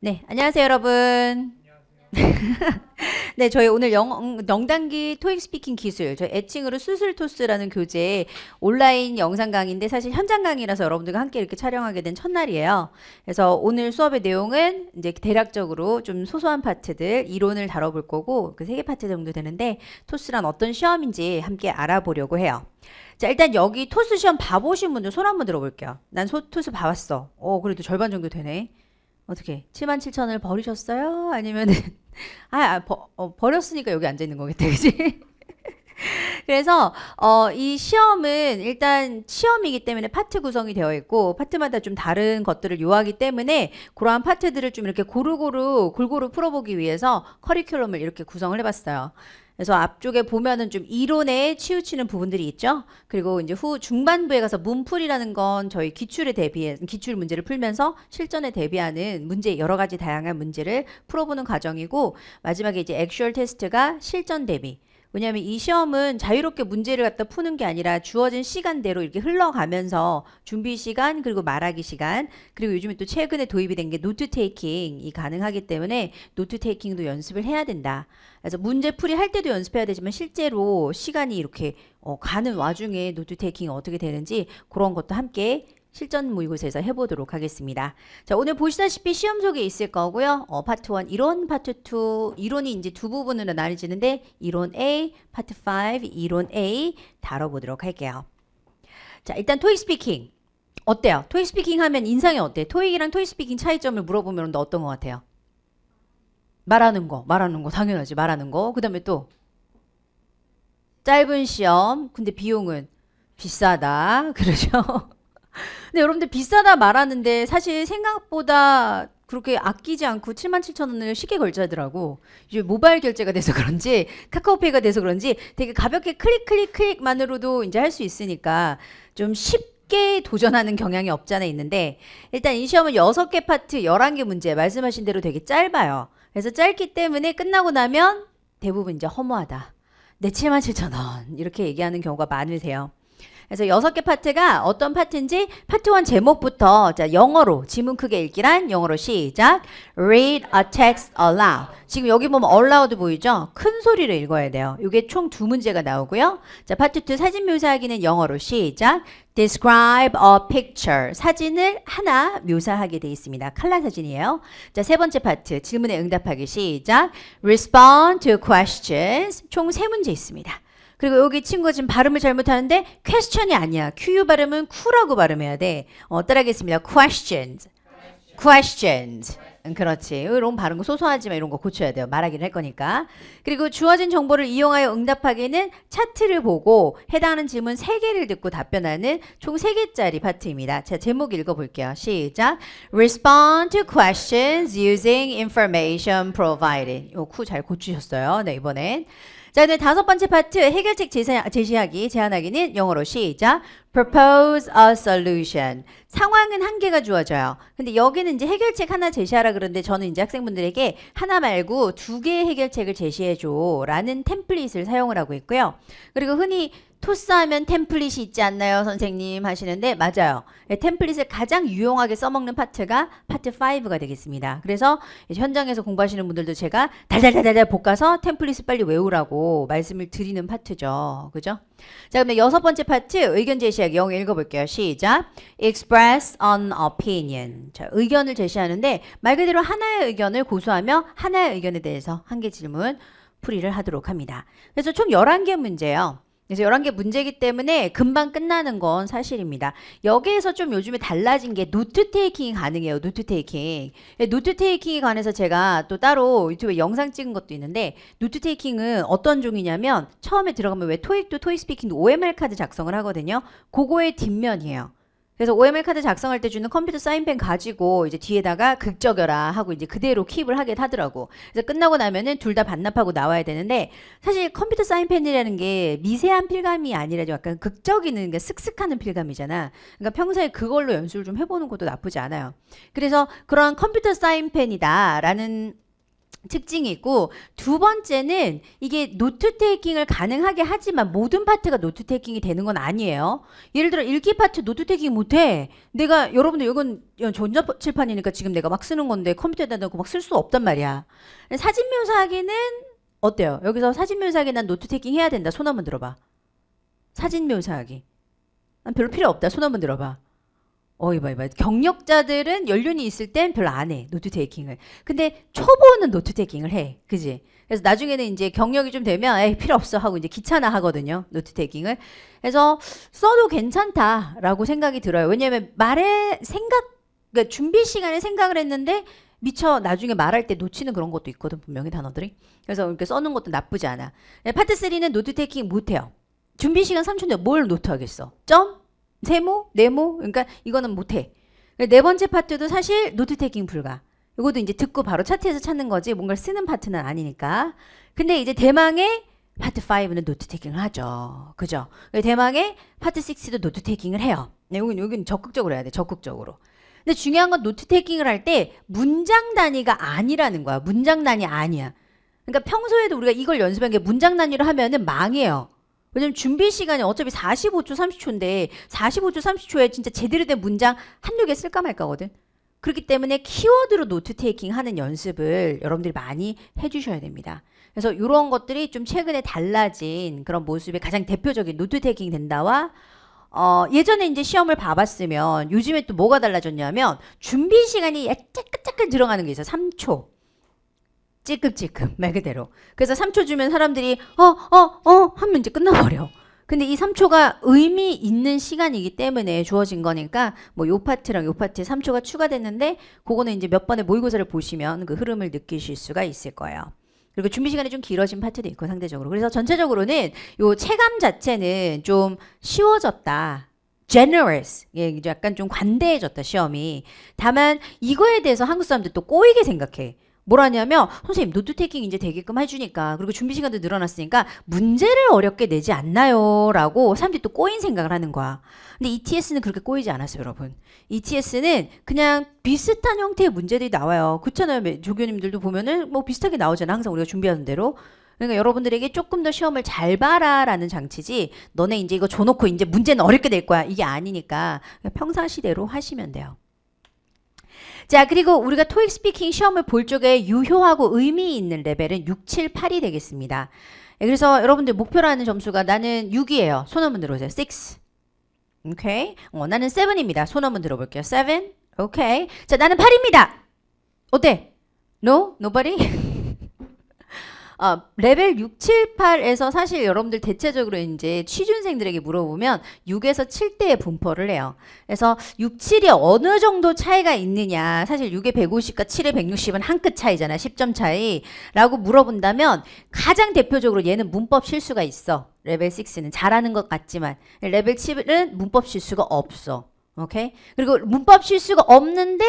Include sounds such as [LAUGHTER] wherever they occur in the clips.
네, 안녕하세요, 여러분. [LAUGHS] 네, 저희 오늘 영, 영단기 음, 토익 스피킹 기술, 저희 애칭으로 수술토스라는 교재 온라인 영상 강의인데 사실 현장 강의라서 여러분들과 함께 이렇게 촬영하게 된 첫날이에요. 그래서 오늘 수업의 내용은 이제 대략적으로 좀 소소한 파트들, 이론을 다뤄볼 거고 그 세 개 파트 정도 되는데 토스란 어떤 시험인지 함께 알아보려고 해요. 자 일단 여기 토스 시험 봐보신 분들 손 한번 들어볼게요. 난 소, 토스 봐봤어. 어 그래도 절반 정도 되네. 어떻게 7만 7천을 버리셨어요? 아니면은 [LAUGHS] 아, 아 버, 어, 버렸으니까 여기 앉아 있는 거겠다, 그지? [LAUGHS] 그래서 어, 이 시험은 일단 시험이기 때문에 파트 구성이 되어 있고 파트마다 좀 다른 것들을 요하기 때문에 그러한 파트들을 좀 이렇게 고루고루 골고루 풀어보기 위해서 커리큘럼을 이렇게 구성을 해봤어요. 그래서 앞쪽에 보면은 좀 이론에 치우치는 부분들이 있죠. 그리고 이제 후 중반부에 가서 문풀이라는 건 저희 기출에 대비해 기출 문제를 풀면서 실전에 대비하는 문제 여러 가지 다양한 문제를 풀어보는 과정이고 마지막에 이제 액츄얼 테스트가 실전 대비 왜냐하면 이 시험은 자유롭게 문제를 갖다 푸는 게 아니라 주어진 시간대로 이렇게 흘러가면서 준비 시간 그리고 말하기 시간 그리고 요즘에 또 최근에 도입이 된 게 노트 테이킹이 가능하기 때문에 노트 테이킹도 연습을 해야 된다. 그래서 문제 풀이 할 때도 연습해야 되지만 실제로 시간이 이렇게 어, 가는 와중에 노트 테이킹이 어떻게 되는지 그런 것도 함께 실전 모의고사에서 해보도록 하겠습니다. 자, 오늘 보시다시피 시험속에 있을 거고요. 어, 파트 1 이론, 파트 2 이론이 이제 두 부분으로 나뉘지는데 이론 A, 파트 5 이론 A 다뤄보도록 할게요. 자, 일단 토익 스피킹. 어때요? 토익 스피킹 하면 인상이 어때? 토익이랑 토익 스피킹 차이점을 물어보면 너 어떤 것 같아요? 말하는 거, 말하는 거 당연하지. 말하는 거. 그 다음에 또 짧은 시험. 근데 비용은 비싸다. [LAUGHS] 그러죠? 근데 여러분들 비싸다 말하는데 사실 생각보다 그렇게 아끼지 않고 7만 7천 원을 쉽게 걸하더라고 이제 모바일 결제가 돼서 그런지 카카오페이가 돼서 그런지 되게 가볍게 클릭 클릭 클릭만으로도 이제 할 수 있으니까 좀 쉽게 도전하는 경향이 없잖아 있는데 일단 이 시험은 6개 파트 11개 문제 말씀하신 대로 되게 짧아요. 그래서 짧기 때문에 끝나고 나면 대부분 이제 허무하다. 내 7만 7천 원 이렇게 얘기하는 경우가 많으세요. 그래서 여섯 개 파트가 어떤 파트인지 파트 1 제목부터 자, 영어로 지문 크게 읽기란 영어로 시작. Read a text aloud. 지금 여기 보면 aloud 보이죠? 큰 소리로 읽어야 돼요. 이게 총 두 문제가 나오고요. 자, 파트 2 사진 묘사하기는 영어로 시작. Describe a picture. 사진을 하나 묘사하게 돼 있습니다. 칼라 사진이에요. 자, 세 번째 파트. 질문에 응답하기 시작. Respond to questions. 총 세 문제 있습니다. 그리고 여기 친구가 지금 발음을 잘못하는데 퀘스천이 아니야. q 발음은 쿠라고 발음해야 돼. 어, 따라하겠습니다. questions. questions. 음, 그렇지. 어, 이런 발음 소소하지만 이런 거 고쳐야 돼요. 말하기를 할 거니까. 그리고 주어진 정보를 이용하여 응답하기는 차트를 보고 해당하는 질문 3개를 듣고 답변하는 총 3개짜리 파트입니다. 자, 제목 읽어볼게요. 시작. Respond to questions using information provided. 요쿠잘 고치셨어요. 네, 이번엔. 자, 이제 다섯 번째 파트 해결책 제시하, 기 제안하기는 영어로 시작. propose a solution. 상황은 한 개가 주어져요. 근데 여기는 이제 해결책 하나 제시하라 그러는데 저는 이제 학생분들에게 하나 말고 두 개의 해결책을 제시해줘 라는 템플릿을 사용을 하고 있고요. 그리고 흔히 토스하면 템플릿이 있지 않나요 선생님 하시는데 맞아요. 예, 템플릿을 가장 유용하게 써먹는 파트가 파트 5가 되겠습니다. 그래서 현장에서 공부하시는 분들도 제가 달달달달달 볶아서 템플릿을 빨리 외우라고 말씀을 드리는 파트죠. 그죠? 자 그러면 여섯 번째 파트 의견 제시하기 문맥 영어 읽어볼게요. 시작. Express an opinion. 자, 의견을 제시하는데 말 그대로 하나의 의견을 고수하며 하나의 의견에 대해서 한 개 질문 풀이를 하도록 합니다. 그래서 총 열한 개 문제예요. 그래서 11개 문제이기 때문에 금방 끝나는 건 사실입니다. 여기에서 좀 요즘에 달라진 게 노트 테이킹이 가능해요. 노트 테이킹. 예, 노트 테이킹에 관해서 제가 또 따로 유튜브에 영상 찍은 것도 있는데 노트 테이킹은 어떤 종이냐면 처음에 들어가면 왜 토익도 토익 스피킹도 OMR 카드 작성을 하거든요. 그거의 뒷면이에요. 그래서 OML 카드 작성할 때 주는 컴퓨터 사인펜 가지고 이제 뒤에다가 극적여라 하고 이제 그대로 킵을 하게 하더라고. 그래서 끝나고 나면은 둘 다 반납하고 나와야 되는데 사실 컴퓨터 사인펜이라는 게 미세한 필감이 아니라 약간 극적이는 슥슥하는 필감이잖아. 그러니까 평소에 그걸로 연습을 좀 해보는 것도 나쁘지 않아요. 그래서 그런 컴퓨터 사인펜이다라는 특징이 있고 두 번째는 이게 노트 테이킹을 가능하게 하지만 모든 파트가 노트 테이킹이 되는 건 아니에요. 예를 들어 일기 파트 노트 테이킹 못해. 내가 여러분들 이건 전자 칠판이니까 지금 내가 막 쓰는 건데 컴퓨터에다 넣고 막 쓸 수 없단 말이야. 사진 묘사하기는 어때요? 여기서 사진 묘사하기 난 노트 테이킹 해야 된다. 손 한번 들어봐. 사진 묘사하기. 난 별로 필요 없다. 손 한번 들어봐. 어, 이봐, 이봐. 경력자들은 연륜이 있을 땐 별로 안 해. 노트테이킹을. 근데 초보는 노트테이킹을 해. 그지? 그래서 나중에는 이제 경력이 좀 되면, 에이, 필요 없어. 하고 이제 귀찮아 하거든요. 노트테이킹을. 그래서 써도 괜찮다라고 생각이 들어요. 왜냐면 말에 생각, 그러니까 준비 시간에 생각을 했는데 미처 나중에 말할 때 놓치는 그런 것도 있거든. 분명히 단어들이. 그래서 이렇게 써는 것도 나쁘지 않아. 네, 파트 3는 노트테이킹 못해요. 준비 시간 3초 내뭘 노트하겠어? 점? 세모, 네모, 그러니까 이거는 못해. 그러니까 네 번째 파트도 사실 노트 테이킹 불가. 이것도 이제 듣고 바로 차트에서 찾는 거지 뭔가를 쓰는 파트는 아니니까. 근데 이제 대망의 파트 5는 노트 테이킹을 하죠. 그죠? 네, 대망의 파트 6도 노트 테이킹을 해요. 네, 여긴, 여긴 적극적으로 해야 돼. 적극적으로. 근데 중요한 건 노트 테이킹을 할 때 문장 단위가 아니라는 거야. 문장 단위 아니야. 그러니까 평소에도 우리가 이걸 연습한 게 문장 단위로 하면은 망해요. 왜냐면 준비 시간이 어차피 45초 30초인데 45초 30초에 진짜 제대로 된 문장 한두 개 쓸까 말까거든. 그렇기 때문에 키워드로 노트 테이킹 하는 연습을 여러분들이 많이 해주셔야 됩니다. 그래서 이런 것들이 좀 최근에 달라진 그런 모습의 가장 대표적인 노트 테이킹 된다와 어, 예전에 이제 시험을 봐봤으면 요즘에 또 뭐가 달라졌냐면 준비 시간이 약간 약간 들어가는 게 있어요. 3초. 찌끔찌끔말 그대로. 그래서 3초 주면 사람들이 어 어어 어, 어 하면 이제 끝나버려. 근데 이 3초가 의미 있는 시간이기 때문에 주어진 거니까 뭐 요 파트랑 요 파트에 3초가 추가됐는데 그거는 이제 몇 번의 모의고사를 보시면 그 흐름을 느끼실 수가 있을 거예요. 그리고 준비 시간이 좀 길어진 파트도 있고 상대적으로. 그래서 전체적으로는 요 체감 자체는 좀 쉬워졌다. generous. 예, 약간 좀 관대해졌다, 시험이. 다만, 이거에 대해서 한국 사람들 또 꼬이게 생각해. 뭐라냐면 선생님 노트테이킹 이제 되게끔 해주니까 그리고 준비 시간도 늘어났으니까 문제를 어렵게 내지 않나요? 라고 사람들이 또 꼬인 생각을 하는 거야. 근데 ETS는 그렇게 꼬이지 않았어요 여러분. ETS는 그냥 비슷한 형태의 문제들이 나와요. 그렇잖아요. 조교님들도 보면은 뭐 비슷하게 나오잖아. 항상 우리가 준비하는 대로. 그러니까 여러분들에게 조금 더 시험을 잘 봐라라는 장치지 너네 이제 이거 줘놓고 이제 문제는 어렵게 될 거야 이게 아니니까 평상시대로 하시면 돼요. 자, 그리고 우리가 토익 스피킹 시험을 볼쪽에 유효하고 의미 있는 레벨은 6, 7, 8이 되겠습니다. 예, 그래서 여러분들 목표라는 점수가 나는 6이에요. 손 한번 들어보세요. 6. 오케이. 어, 나는 7입니다. 손 한번 들어볼게요. 7. 오케이. 자, 나는 8입니다. 어때? No? Nobody? [LAUGHS] 어, 레벨 6, 7, 8에서 사실 여러분들 대체적으로 이제 취준생들에게 물어보면 6에서 7대의 분포를 해요. 그래서 6, 7이 어느 정도 차이가 있느냐 사실 6에 150과 7에 160은 한 끗 차이잖아 10점 차이라고 물어본다면 가장 대표적으로 얘는 문법 실수가 있어. 레벨 6는 잘하는 것 같지만 레벨 7은 문법 실수가 없어. 오케이? 그리고 문법 실수가 없는데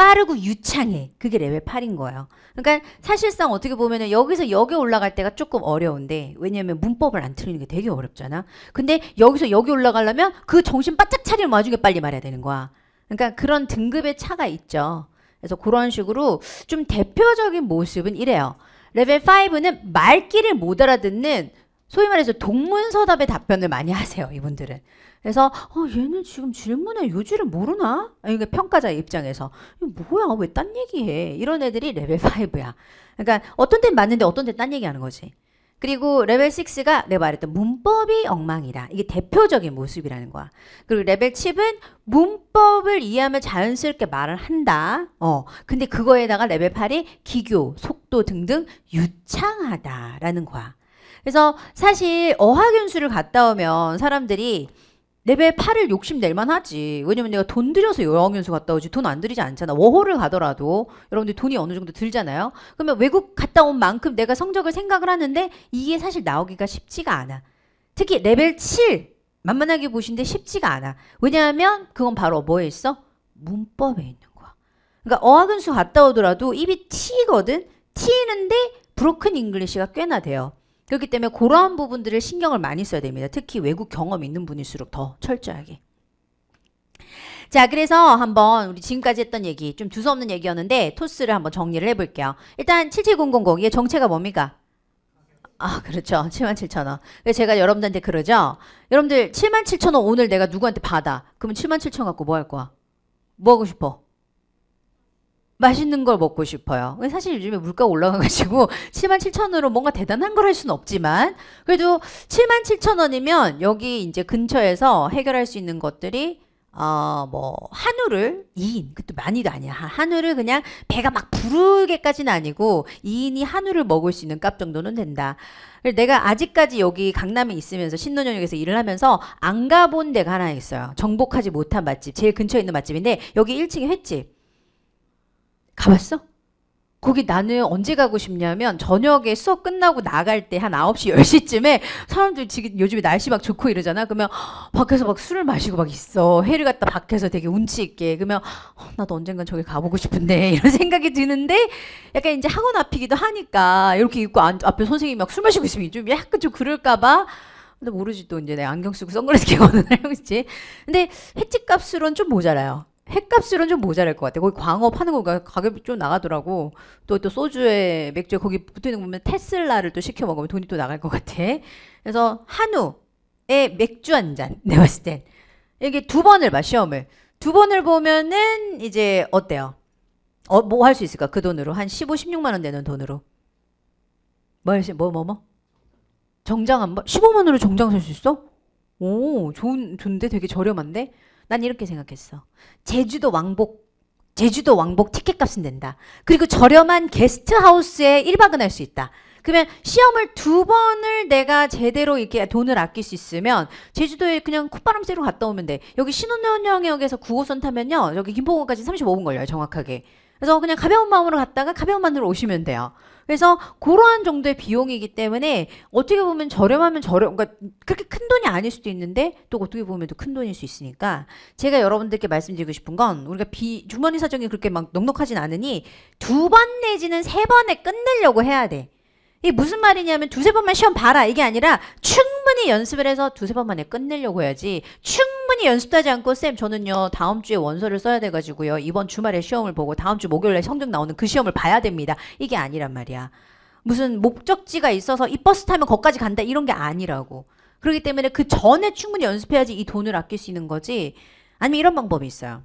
빠르고 유창해. 그게 레벨 8인 거예요. 그러니까 사실상 어떻게 보면 여기서 여기 올라갈 때가 조금 어려운데 왜냐면 문법을 안 틀리는 게 되게 어렵잖아. 근데 여기서 여기 올라가려면 그 정신 바짝 차리는 와중에 빨리 말해야 되는 거야. 그러니까 그런 등급의 차가 있죠. 그래서 그런 식으로 좀 대표적인 모습은 이래요. 레벨 5는 말귀를 못 알아듣는 소위 말해서 동문서답의 답변을 많이 하세요. 이분들은. 그래서 어, 얘는 지금 질문의 요지를 모르나? 그러니까 평가자 입장에서 뭐야 왜 딴 얘기해? 이런 애들이 레벨 5야. 그러니까 어떤 때 맞는데 어떤 때딴 얘기하는 거지. 그리고 레벨 6가 내가 말했던 문법이 엉망이다. 이게 대표적인 모습이라는 거야. 그리고 레벨 7은 문법을 이해하면 자연스럽게 말을 한다. 어. 근데 그거에다가 레벨 8이 기교, 속도 등등 유창하다라는 거야. 그래서 사실 어학연수를 갔다 오면 사람들이 레벨 팔을 욕심낼만 하지. 왜냐면 내가 돈 들여서 요양연수 갔다 오지. 돈 안 들이지 않잖아. 워홀을 가더라도 여러분들 돈이 어느 정도 들잖아요. 그러면 외국 갔다 온 만큼 내가 성적을 생각을 하는데 이게 사실 나오기가 쉽지가 않아. 특히 레벨 7 만만하게 보시는데 쉽지가 않아. 왜냐하면 그건 바로 뭐에 있어? 문법에 있는 거야. 그러니까 어학연수 갔다 오더라도 입이 T거든. t 는데 브로큰 잉글리시가 꽤나 돼요. 그렇기 때문에 그러한 부분들을 신경을 많이 써야 됩니다. 특히 외국 경험 있는 분일수록 더 철저하게. 자 그래서 한번 우리 지금까지 했던 얘기 좀 두서없는 얘기였는데 토스를 한번 정리를 해볼게요. 일단 77000 이게 정체가 뭡니까? 아 그렇죠. 77,000원. [LAUGHS] 그래서 제가 여러분들한테 그러죠. 여러분들 77,000원 오늘 내가 누구한테 받아. 그러면 77,000 갖고 뭐 할 거야? 뭐 하고 싶어? 맛있는 걸 먹고 싶어요. 사실 요즘에 물가 올라가가지고 7만 [LAUGHS] 7천원으로 뭔가 대단한 걸 할 수는 없지만 그래도 7만 7천원이면 여기 이제 근처에서 해결할 수 있는 것들이 어, 뭐, 한우를 2인, 그것도 많이도 아니야. 한우를 그냥 배가 막 부르게까지는 아니고 2인이 한우를 먹을 수 있는 값 정도는 된다. 그래서 내가 아직까지 여기 강남에 있으면서 신논현역에서 일을 하면서 안 가본 데가 하나 있어요. 정복하지 못한 맛집. 제일 근처에 있는 맛집인데 여기 1층에 횟집. 가봤어? 거기 나는 언제 가고 싶냐면 저녁에 수업 끝나고 나갈 때 한 9시, 10시쯤에 사람들 지금 요즘에 날씨 막 좋고 이러잖아. 그러면 밖에서 막 술을 마시고 막 있어. 해를 갖다 밖에서 되게 운치 있게. 그러면 어, 나도 언젠간 저기 가보고 싶은데 [LAUGHS] 이런 생각이 드는데 약간 이제 학원 앞이기도 하니까 이렇게 입고 안, 앞에 선생님이 막 술 마시고 있으면 좀 약간 좀 그럴까봐 근데 모르지 또 이제 내 안경 쓰고 선글라스 [LAUGHS] 끼고는 할지 근데 횟집 값으로는 좀 모자라요. 횟값으로는 좀 모자랄 것 같아요. 거기 광업하는 거가 가격이 좀 나가더라고. 또, 또 소주에, 맥주에 거기 붙어 있는 거 보면 테슬라를 또 시켜 먹으면 돈이 또 나갈 것 같아. 그래서 한우에 맥주 한 잔, [LAUGHS] 내가 봤을 땐. 이게 두 번을 봐, 시험을. 두 번을 보면은 이제 어때요? 어, 뭐 할 수 있을까? 그 돈으로. 한 15, 16만원 되는 돈으로. 뭐, 할 수, 뭐, 뭐, 뭐? 정장 한 번? 15만원으로 정장 살 수 있어? 오, 좋은, 좋은데? 되게 저렴한데? 난 이렇게 생각했어. 제주도 왕복 제주도 왕복 티켓값은 된다. 그리고 저렴한 게스트하우스에 1박은 할 수 있다. 그러면 시험을 두 번을 내가 제대로 이렇게 돈을 아낄 수 있으면 제주도에 그냥 콧바람 쐬러 갔다 오면 돼. 여기 신혼여행역에서 9호선 타면요. 여기 김포공까지 35분 걸려요. 정확하게. 그래서 그냥 가벼운 마음으로 갔다가 가벼운 마음으로 오시면 돼요. 그래서 그러한 정도의 비용이기 때문에 어떻게 보면 저렴하면 저렴, 그러니까 그렇게 큰 돈이 아닐 수도 있는데 또 어떻게 보면 큰 돈일 수 있으니까 제가 여러분들께 말씀드리고 싶은 건 우리가 비, 주머니 사정이 그렇게 막 넉넉하진 않으니 두 번 내지는 세 번에 끝내려고 해야 돼. 이게 무슨 말이냐면 두세 번만 시험 봐라 이게 아니라 충분히 연습을 해서 두세 번만에 끝내려고 해야지 충분히 연습하지 않고 쌤 저는요 다음 주에 원서를 써야 돼가지고요 이번 주말에 시험을 보고 다음 주 목요일에 성적 나오는 그 시험을 봐야 됩니다 이게 아니란 말이야 무슨 목적지가 있어서 이 버스 타면 거기까지 간다 이런 게 아니라고 그렇기 때문에 그 전에 충분히 연습해야지 이 돈을 아낄 수 있는 거지 아니면 이런 방법이 있어요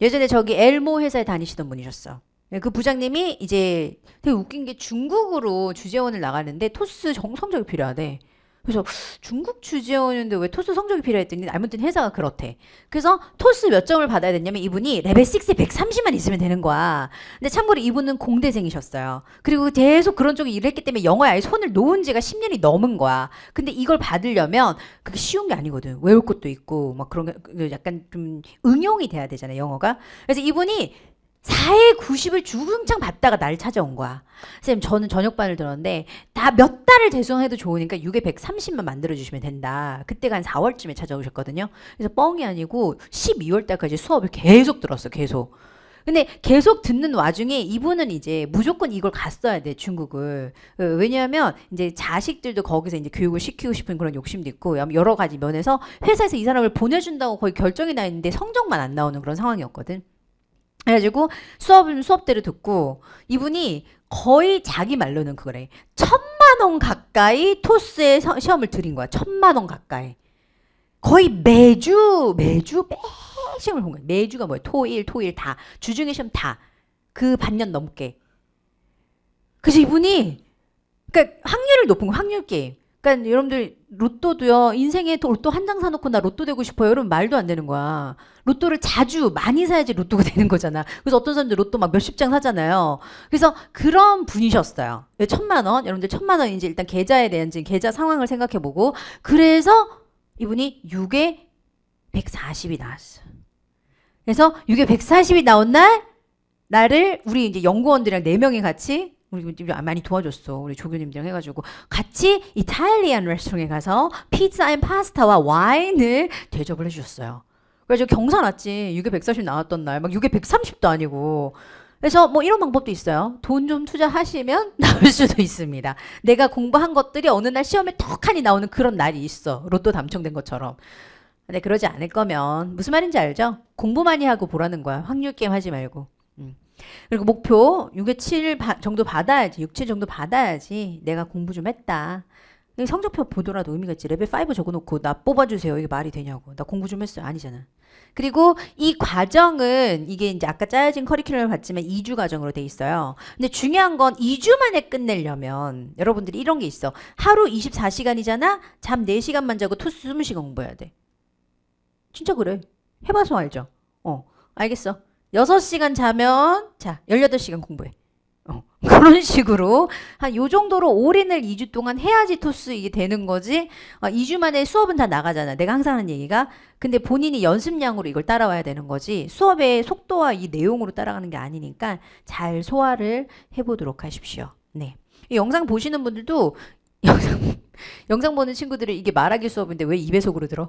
예전에 저기 엘모 회사에 다니시던 분이셨어 네, 그 부장님이 이제 되게 웃긴 게 중국으로 주재원을 나가는데 토스 성적이 필요하대. 그래서 중국 주재원인데 왜 토스 성적이 필요했더니 아무튼 회사가 그렇대. 그래서 토스 몇 점을 받아야 됐냐면 이분이 레벨 6에 130만 있으면 되는 거야. 근데 참고로 이분은 공대생이셨어요. 그리고 계속 그런 쪽에 일했기 을 때문에 영어에 아예 손을 놓은 지가 10년이 넘은 거야. 근데 이걸 받으려면 그게 쉬운 게 아니거든. 외울 것도 있고 막 그런 게 그 약간 좀 응용이 돼야 되잖아요. 영어가. 그래서 이분이 4의 90을 주구장창 받다가 날 찾아온 거야. 선생님, 저는 저녁반을 들었는데, 다 몇 달을 대성해도 좋으니까 6에 130만 만들어주시면 된다. 그때가 한 4월쯤에 찾아오셨거든요. 그래서 뻥이 아니고 12월 달까지 수업을 계속 들었어, 계속. 근데 계속 듣는 와중에 이분은 이제 무조건 이걸 갔어야 돼 중국을 어, 왜냐하면 이제 자식들도 거기서 이제 교육을 시키고 싶은 그런 욕심도 있고 여러 가지 면에서 회사에서 이 사람을 보내준다고 거의 결정이 나 있는데 성적만 안 나오는 그런 상황이었거든. 그래가지고 수업은 수업대로 듣고 이분이 거의 자기 말로는 그래. 거 천만 원 가까이 토스에 서, 시험을 드린 거야. 천만 원 가까이. 거의 매주 매주 매 시험을 본 거야. 매주가 뭐야? 토일 토일 다 주중에 시험 다 그 반년 넘게. 그래서 이분이 그니까 확률을 높은 거 확률 게임. 그니까 여러분들 로또도요 인생에 로또 한 장 사놓고 나 로또 되고 싶어요 이러면 말도 안 되는 거야 로또를 자주 많이 사야지 로또가 [LAUGHS] 되는 거잖아 그래서 어떤 사람들 로또 막 몇십 장 사잖아요 그래서 그런 분이셨어요 천만 원 여러분들 천만 원 이제 일단 계좌에 대한 지금 계좌 상황을 생각해 보고 그래서 이분이 6에 140이 나왔어 그래서 6에 140이 나온 날 나를 우리 이제 연구원들이랑 네명이 같이 우리 많이 도와줬어. 우리 조교님들 해가지고 같이 이탈리안 레스토랑에 가서 피자 앤 파스타와 와인을 대접을 해주셨어요. 그래서 경사 났지. 6에 140 나왔던 날, 막 6에 130도 아니고. 그래서 뭐 이런 방법도 있어요. 돈 좀 투자하시면 [LAUGHS] 나올 수도 있습니다. 내가 공부한 것들이 어느 날 시험에 턱하니 나오는 그런 날이 있어. 로또 당첨된 것처럼. 근데 그러지 않을 거면 무슨 말인지 알죠? 공부 많이 하고 보라는 거야. 확률 게임 하지 말고. 음. 그리고 목표 6에 7 정도 받아야지 6, 7 정도 받아야지 내가 공부 좀 했다. 성적표 보더라도 의미가 있지. 레벨 5 적어놓고 나 뽑아주세요. 이게 말이 되냐고. 나 공부 좀 했어요. 아니잖아. 그리고 이 과정은 이게 이제 아까 짜여진 커리큘럼을 봤지만 2주 과정으로 돼 있어요. 근데 중요한 건 2주 만에 끝내려면 여러분들이 이런 게 있어. 하루 24시간이잖아. 잠 4시간만 자고 토스 20시간 공부해야 돼. 진짜 그래. 해봐서 알죠. 어. 알겠어. 6시간 자면 자 18시간 공부해. 어, [LAUGHS] 그런 식으로 한 요 정도로 올인을 2주 동안 해야지 토스 이게 되는 거지 아, 어, 2주 만에 수업은 다 나가잖아 내가 항상 하는 얘기가 근데 본인이 연습량으로 이걸 따라와야 되는 거지 수업의 속도와 이 내용으로 따라가는 게 아니니까 잘 소화를 해보도록 하십시오 네. 이 영상 보시는 분들도 [LAUGHS] 영상, 영상 보는 친구들은 이게 말하기 수업인데 왜 2배속으로 들어?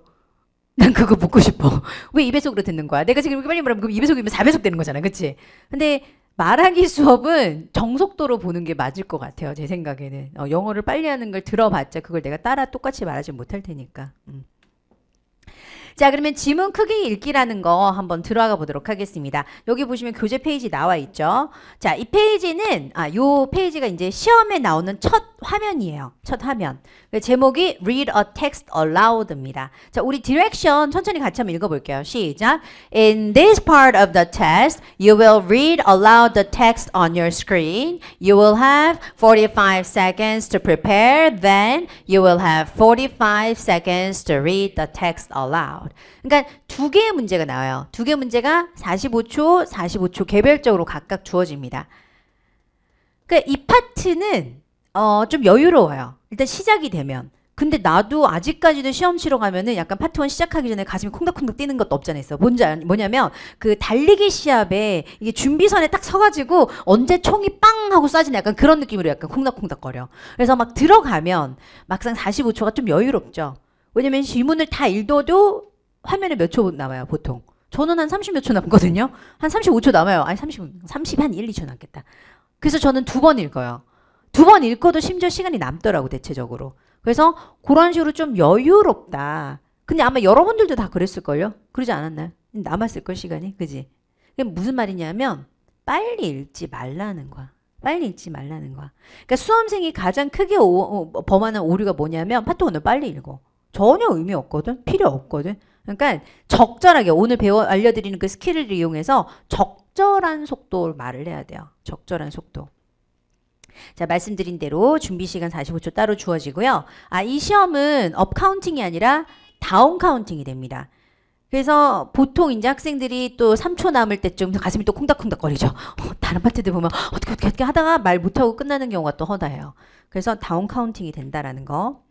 난 그거 묻고 싶어. [LAUGHS] 왜 2배속으로 듣는 거야? 내가 지금 이렇게 빨리 말하면 2배속이면 4배속 되는 거잖아. 그치? 근데 말하기 수업은 정속도로 보는 게 맞을 것 같아요. 제 생각에는. 어, 영어를 빨리 하는 걸 들어봤자 그걸 내가 따라 똑같이 말하지 못할 테니까. 음. 자 그러면 지문 크기 읽기라는 거 한번 들어가 보도록 하겠습니다. 여기 보시면 교재 페이지 나와 있죠. 자이 페이지는 아요 페이지가 이제 시험에 나오는 첫 화면이에요. 첫 화면. 제목이 Read a Text Aloud입니다. 자, 우리 디렉션 천천히 같이 한번 읽어볼게요. 시작. In this part of the test, you will read aloud the text on your screen. You will have 45 seconds to prepare. Then you will have 45 seconds to read the text aloud. 그러니까 두 개의 문제가 나와요. 두 개의 문제가 45초, 45초 개별적으로 각각 주어집니다. 그러니까 이 파트는 어, 좀 여유로워요. 일단 시작이 되면. 근데 나도 아직까지도 시험 치러 가면은 약간 파트 원 시작하기 전에 가슴이 콩닥콩닥 뛰는 것도 없잖아 있어. 뭔지 아 뭐냐면 그 달리기 시합에 이게 준비선에 딱 서가지고 언제 총이 빵 하고 쏴지는 약간 그런 느낌으로 약간 콩닥콩닥 거려. 그래서 막 들어가면 막상 45초가 좀 여유롭죠. 왜냐면 지문을 다 읽어도 화면에 몇 초 남아요, 보통. 저는 한 30몇 초 남거든요. 한 35초 남아요. 아니, 30, 30 한 1, 2초 남겠다. 그래서 저는 두 번 읽어요. 두번읽어도 심지어 시간이 남더라고 대체적으로. 그래서 그런 식으로 좀 여유롭다. 근데 아마 여러분들도 다 그랬을걸요? 그러지 않았나요? 남았을걸 시간이 그지? 무슨 말이냐면 빨리 읽지 말라는 거야. 빨리 읽지 말라는 거야. 그러니까 수험생이 가장 크게 오, 어, 범하는 오류가 뭐냐면 파토 오늘 빨리 읽어. 전혀 의미 없거든. 필요 없거든. 그러니까 적절하게 오늘 배워 알려드리는 그 스킬을 이용해서 적절한 속도로 말을 해야 돼요. 적절한 속도. 자 말씀드린 대로 준비 시간 45초 따로 주어지고요. 아이 시험은 업 카운팅이 아니라 다운 카운팅이 됩니다. 그래서 보통 이제 학생들이 또 3초 남을 때쯤 가슴이 또 콩닥콩닥 거리죠. 어, 다른 파트들 보면 어떻게 어떻게 어떻게 하다가 말 못하고 끝나는 경우가 또 허다해요. 그래서 다운 카운팅이 된다라는 거.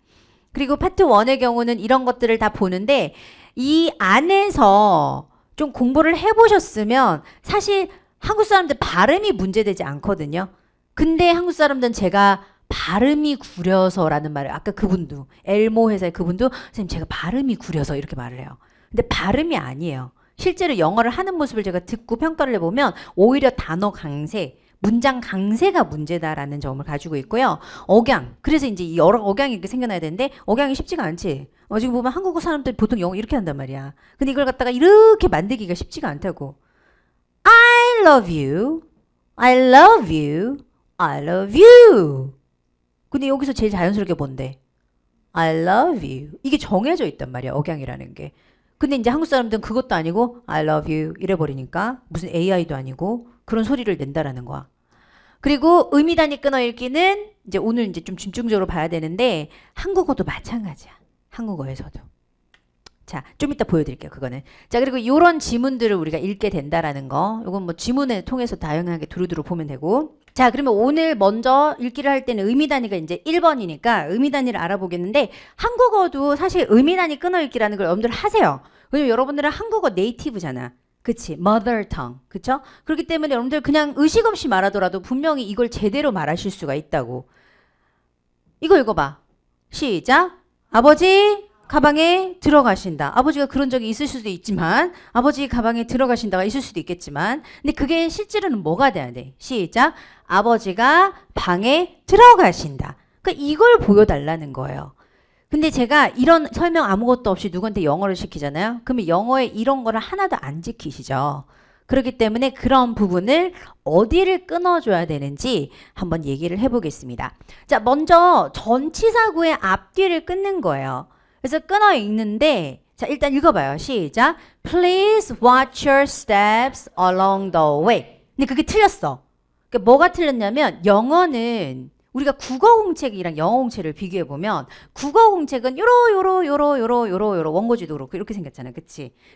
그리고 파트 원의 경우는 이런 것들을 다 보는데 이 안에서 좀 공부를 해보셨으면 사실 한국 사람들 발음이 문제되지 않거든요. 근데 한국 사람들은 제가 발음이 구려서라는 말을 아까 그분도 엘모 회사의 그분도 선생님 제가 발음이 구려서 이렇게 말을 해요. 근데 발음이 아니에요. 실제로 영어를 하는 모습을 제가 듣고 평가를 해보면 오히려 단어 강세, 문장 강세가 문제다라는 점을 가지고 있고요. 억양. 그래서 이제 여러 억양이 이렇게 생겨나야 되는데 억양이 쉽지가 않지. 어, 지금 보면 한국어 사람들 보통 영어 이렇게 한단 말이야. 근데 이걸 갖다가 이렇게 만들기가 쉽지가 않다고. I love you. I love you. I love you. 근데 여기서 제일 자연스럽게 뭔데? I love you. 이게 정해져 있단 말이야. 억양이라는 게. 근데 이제 한국 사람들은 그것도 아니고 I love you 이래 버리니까 무슨 AI도 아니고 그런 소리를 낸다라는 거야. 그리고 의미 단위 끊어 읽기는 이제 오늘 이제 좀 집중적으로 봐야 되는데 한국어도 마찬가지야. 한국어에서도. 자, 좀 이따 보여드릴게요. 그거는. 자, 그리고 이런 지문들을 우리가 읽게 된다라는 거. 이건 뭐 지문을 통해서 다양하게 두루두루 보면 되고. 자, 그러면 오늘 먼저 읽기를 할 때는 의미 단위가 이제 1번이니까 의미 단위를 알아보겠는데 한국어도 사실 의미 단위 끊어 읽기라는 걸 여러분들 하세요. 왜냐면 여러분들은 한국어 네이티브잖아. 그치 mother tongue 그쵸 그렇기 때문에 여러분들 그냥 의식 없이 말하더라도 분명히 이걸 제대로 말하실 수가 있다고 이거 읽어봐 시작 아버지 가방에 들어가신다. 아버지가 그런 적이 있을 수도 있지만 아버지 가방에 들어가신다가 있을 수도 있겠지만 근데 그게 실제로는 뭐가 돼야 돼? 시작. 아버지가 방에 들어가신다. 그러니까 이걸 보여달라는 거예요. 근데 제가 이런 설명 아무것도 없이 누구한테 영어를 시키잖아요. 그러면 영어에 이런 거를 하나도 안 지키시죠. 그렇기 때문에 그런 부분을 어디를 끊어줘야 되는지 한번 얘기를 해보겠습니다. 자, 먼저 전치사구의 앞뒤를 끊는 거예요. 그래서 끊어 있는데자 일단 읽어봐요. 시작. Please watch your steps along the way. 근데 그게 틀렸어. 그러니까 뭐가 틀렸냐면 영어는 우리가 국어 공책이랑 영어 공책을 비교해 보면 국어 공책은 요로 요로 요로 요로 요로 요로 원고지도 그렇고 이렇게 생겼잖아, 그렇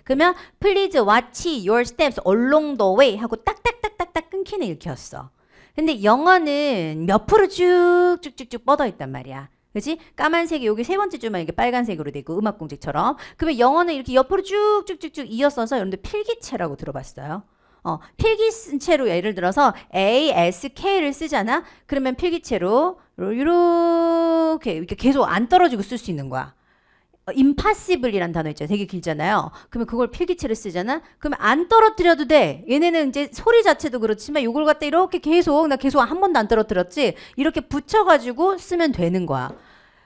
그러면 please watch your steps along the way 하고 딱딱딱딱딱 끊기는 읽혔어. 근데 영어는 몇 프로 쭉쭉쭉쭉 뻗어 있단 말이야. 그지 까만색이 여기 세 번째 줄만 이게 렇 빨간색으로 되고 음악 공책처럼. 그러면 영어는 이렇게 옆으로 쭉쭉쭉쭉 이어서서 여러분들 필기체라고 들어봤어요. 어, 필기체로 예를 들어서 A, S, K를 쓰잖아. 그러면 필기체로 이렇게 이렇게 계속 안 떨어지고 쓸 수 있는 거야. 임파시블이란 어, 단어 있잖아요. 되게 길잖아요. 그러면 그걸 필기체를 쓰잖아. 그러면 안 떨어뜨려도 돼. 얘네는 이제 소리 자체도 그렇지만 이걸 갖다 이렇게 계속 나 계속 한 번도 안 떨어뜨렸지. 이렇게 붙여가지고 쓰면 되는 거야.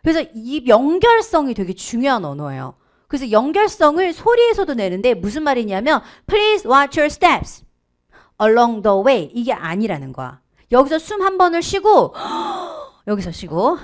그래서 이 연결성이 되게 중요한 언어예요. 그래서 연결성을 소리에서도 내는데 무슨 말이냐면 please watch your steps along the way 이게 아니라는 거야. 여기서 숨 한 번을 쉬고 [GASPS] 여기서 쉬고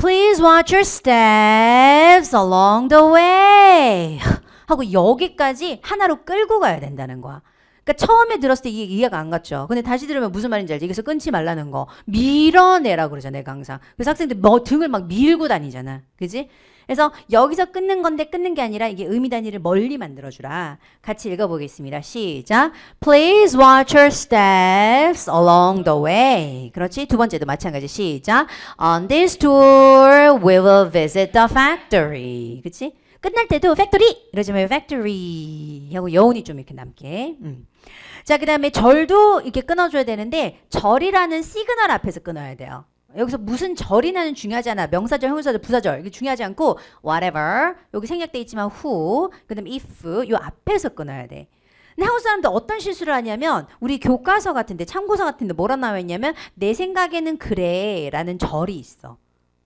Please watch your steps along the way. 하고 여기까지 하나로 끌고 가야 된다는 거야. 그러니까 처음에 들었을 때 이게 이해가 안 갔죠. 근데 다시 들으면 무슨 말인지 알지? 여기서 끊지 말라는 거. 밀어내라 그러잖아, 내가 항상. 그래서 학생들 뭐 등을 막 밀고 다니잖아. 그지? 그래서 여기서 끊는 건데 끊는 게 아니라 이게 의미 단위를 멀리 만들어주라. 같이 읽어보겠습니다. 시작. Please watch your steps along the way. 그렇지. 두 번째도 마찬가지. 시작. On this tour, we will visit the factory. 그렇지? 끝날 때도 팩토리 이러지 말고 팩토리 하고 여운이 좀 이렇게 남게. 음. 자, 그다음에 절도 이렇게 끊어줘야 되는데 절이라는 시그널 앞에서 끊어야 돼요. 여기서 무슨 절이냐는 중요하지 않아. 명사절, 형용사절, 부사절 이게 중요하지 않고 whatever 여기 생략돼 있지만 who 그다음 에 if 요 앞에서 끊어야 돼. 근데 한국 사람들 어떤 실수를 하냐면 우리 교과서 같은데 참고서 같은데 뭐라 나와 있냐면 내 생각에는 그래라는 절이 있어.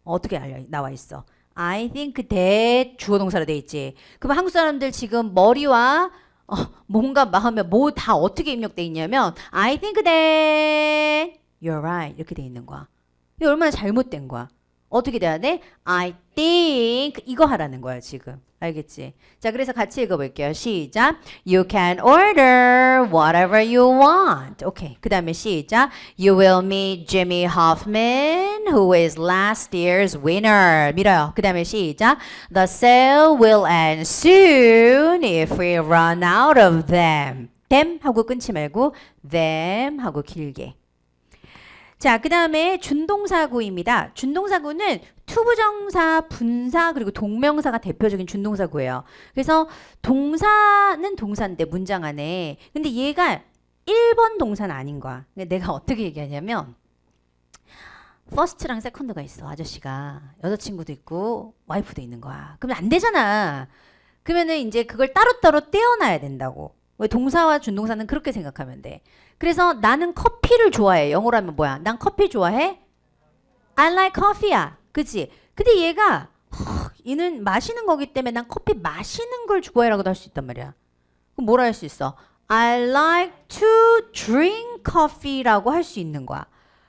어떻게 알려 나와 있어. I think that 그 주어 동사로 돼 있지. 그럼 한국 사람들 지금 머리와 어, 몸과 마음에 뭐 다 어떻게 입력돼 있냐면 I think that 그 you're right 이렇게 돼 있는 거야. 이게 얼마나 잘못된 거야. 어떻게 돼야 돼? I think 이거 하라는 거야 지금. 알겠지? 자 그래서 같이 읽어볼게요. 시작. You can order whatever you want. 오케이. 그 다음에 시작. You will meet Jimmy Hoffman who is last year's winner. 밀어요. 그 다음에 시작. The sale will end soon if we run out of them. them 하고 끊지 말고 them 하고 길게. 자, 그 다음에 준동사구입니다. 준동사구는 투부정사, 분사, 그리고 동명사가 대표적인 준동사구예요. 그래서 동사는 동사인데 문장 안에 근데 얘가 1번 동사는 아닌 거야. 내가 어떻게 얘기하냐면 퍼스트랑 세컨드가 있어 아저씨가 여자친구도 있고 와이프도 있는 거야 그러면 안 되잖아 그러면은 이제 그걸 따로따로 떼어놔야 된다고 왜 동사와 준동사는 그렇게 생각하면 돼 그래서 나는 커피를 좋아해. 영어로 하면 뭐야? 난 커피 좋아해. I like coffee야. 그지? 근데 얘가 허, 얘는 마시는 거기 때문에 난 커피 마시는 걸 좋아해라고도 할 수 있단 말이야. 그럼 뭐라 할 수 있어? I like to drink coffee라고 할 수 있는 거야.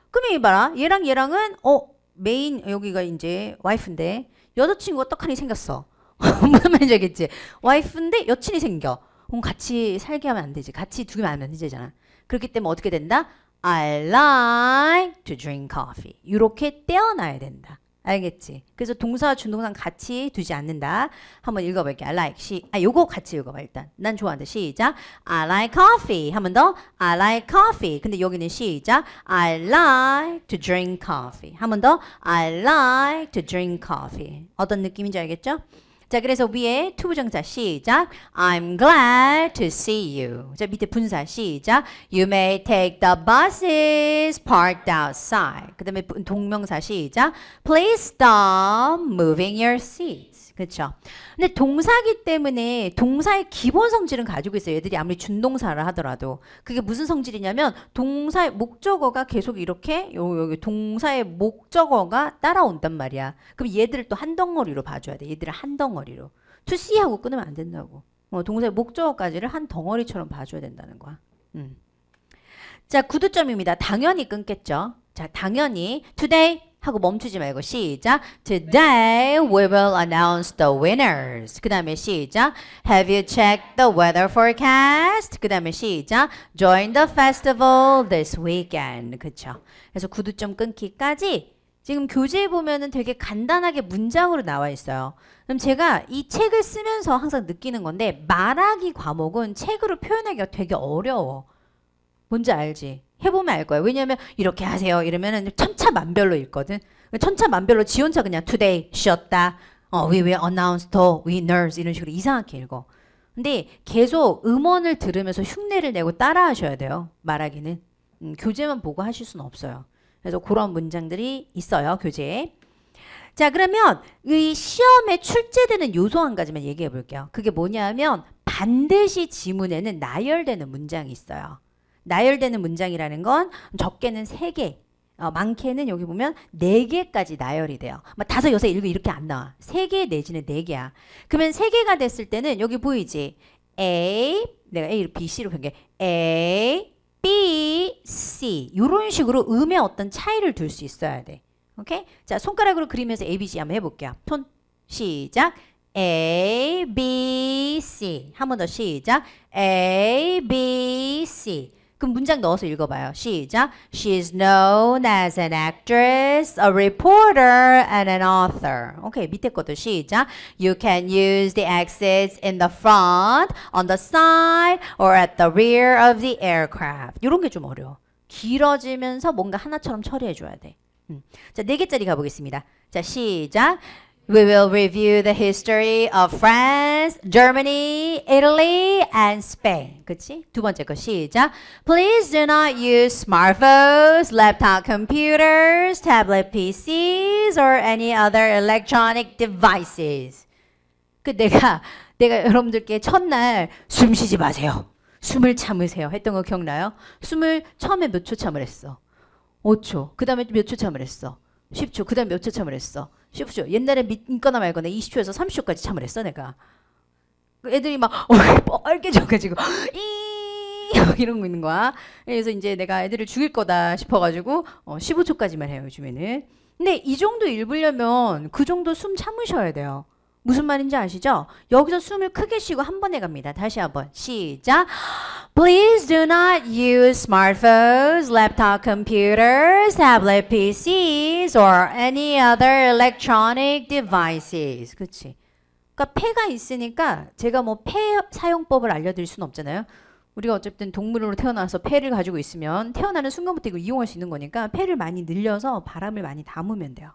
그럼 얘 봐라. 얘랑 얘랑은 어 메인 여기가 이제 와이프인데 여자친구가 떡하니 생겼어. [LAUGHS] 무슨 말인지 알겠지? 와이프인데 여친이 생겨. 그럼 같이 살게 하면 안 되지. 같이 두기만 하면 안 되잖아. 그렇기 때문에 어떻게 된다? I like to drink coffee. 이렇게 떼어놔야 된다. 알겠지? 그래서 동사와 준동사 같이 두지 않는다. 한번 읽어볼게. I like. 시, 아, 요거 같이 읽어봐, 일단. 난 좋아한다. 시작. I like coffee. 한번 더. I like coffee. 근데 여기는 시작. I like to drink coffee. 한번 더. I like to drink coffee. 어떤 느낌인지 알겠죠? 자, 그래서 위에 투부정사 시작. I'm glad to see you. 자, 밑에 분사 시작. You may take the buses parked outside. 그 다음에 동명사 시작. Please stop moving your seat. 그렇죠? 근데 동사기 때문에 동사의 기본 성질은 가지고 있어요. 얘들이 아무리 준동사를 하더라도 그게 무슨 성질이냐면 동사의 목적어가 계속 이렇게 여기 동사의 목적어가 따라온단 말이야. 그럼 얘들을 또 한 덩어리로 봐줘야 돼. 얘들을 한 덩어리로 투 o 하고 끊으면 안 된다고. 어, 동사의 목적어까지를 한 덩어리처럼 봐줘야 된다는 거야. 음. 자, 구두점입니다. 당연히 끊겠죠. 자, 당연히 today 하고 멈추지 말고 시작. Today we will announce the winners. 그 다음에 시작. Have you checked the weather forecast? 그 다음에 시작. Join the festival this weekend. 그쵸. 그래서 구두 좀 끊기까지 지금 교재에 보면은 되게 간단하게 문장으로 나와 있어요. 그럼 제가 이 책을 쓰면서 항상 느끼는 건데 말하기 과목은 책으로 표현하기가 되게 어려워. 뭔지 알지? 해보면 알 거예요. 왜냐하면 이렇게 하세요. 이러면 천차만별로 읽거든. 천차만별로 지 혼자 그냥 today 쉬었다. 어, we were a n n o u n c e to, we nurse 이런 식으로 이상하게 읽어. 근데 계속 음원을 들으면서 흉내를 내고 따라 하셔야 돼요. 말하기는. 음, 교재만 보고 하실 수는 없어요. 그래서 그런 문장들이 있어요. 교재에. 자 그러면 이 시험에 출제되는 요소 한 가지만 얘기해 볼게요. 그게 뭐냐면 반드시 지문에는 나열되는 문장이 있어요. 나열되는 문장이라는 건 적게는 3개, 어, 많게는 여기 보면 4개까지 나열이 돼요. 뭐 다섯, 여섯, 일곱 이렇게 안 나와. 3개 내지는 4개야. 그러면 3개가 됐을 때는 여기 보이지? A, 내가 A를 B, C로 변경해. A, B, C. 이런 식으로 음의 어떤 차이를 둘 수 있어야 돼. 오케이? 자, 손가락으로 그리면서 A, B, C 한번 해볼게요. 톤, 시작. A, B, C. 한 번 더 시작. A, B, C. 그럼 문장 넣어서 읽어봐요. 시작. She's known as an actress, a reporter, and an author. 오케이, 밑에 것도 시작. You can use the exits in the front, on the side, or at the rear of the aircraft. 이런 게 좀 어려워. 길어지면서 뭔가 하나처럼 처리해줘야 돼. 음. 자, 네 개짜리 가보겠습니다. 자, 시작. We will review the history of France, Germany, Italy, and Spain. 그치? 두 번째 거 시작. Please do not use smartphones, laptop computers, tablet PCs, or any other electronic devices. 그 내가 내가 여러분들께 첫날 숨 쉬지 마세요. 숨을 참으세요. 했던 거 기억나요? 숨을 처음에 몇 초 참으랬어? 5초. 그 다음에 몇 초 참으랬어? 10초. 그 다음에 몇 초 참을했어? 10초. 옛날에 믿거나 말거나 20초에서 30초까지 참을했어 내가. 애들이 막 [LAUGHS] 뻘개져가지고 이 이런 거 있는 거야. 그래서 이제 내가 애들을 죽일 거다 싶어가지고 어, 15초까지만 해요 요즘에는. 근데 이 정도 읽으려면그 정도 숨 참으셔야 돼요. 무슨 말인지 아시죠? 여기서 숨을 크게 쉬고 한 번에 갑니다. 다시 한 번 시작. Please do not use smartphones, laptop computers, tablet PCs, or any other electronic devices. 그렇 그러니까 폐가 있으니까 제가 뭐폐 사용법을 알려드릴 수는 없잖아요. 우리가 어쨌든 동물로 태어나서 폐를 가지고 있으면 태어나는 순간부터 이거 이용할 수 있는 거니까 폐를 많이 늘려서 바람을 많이 담으면 돼요.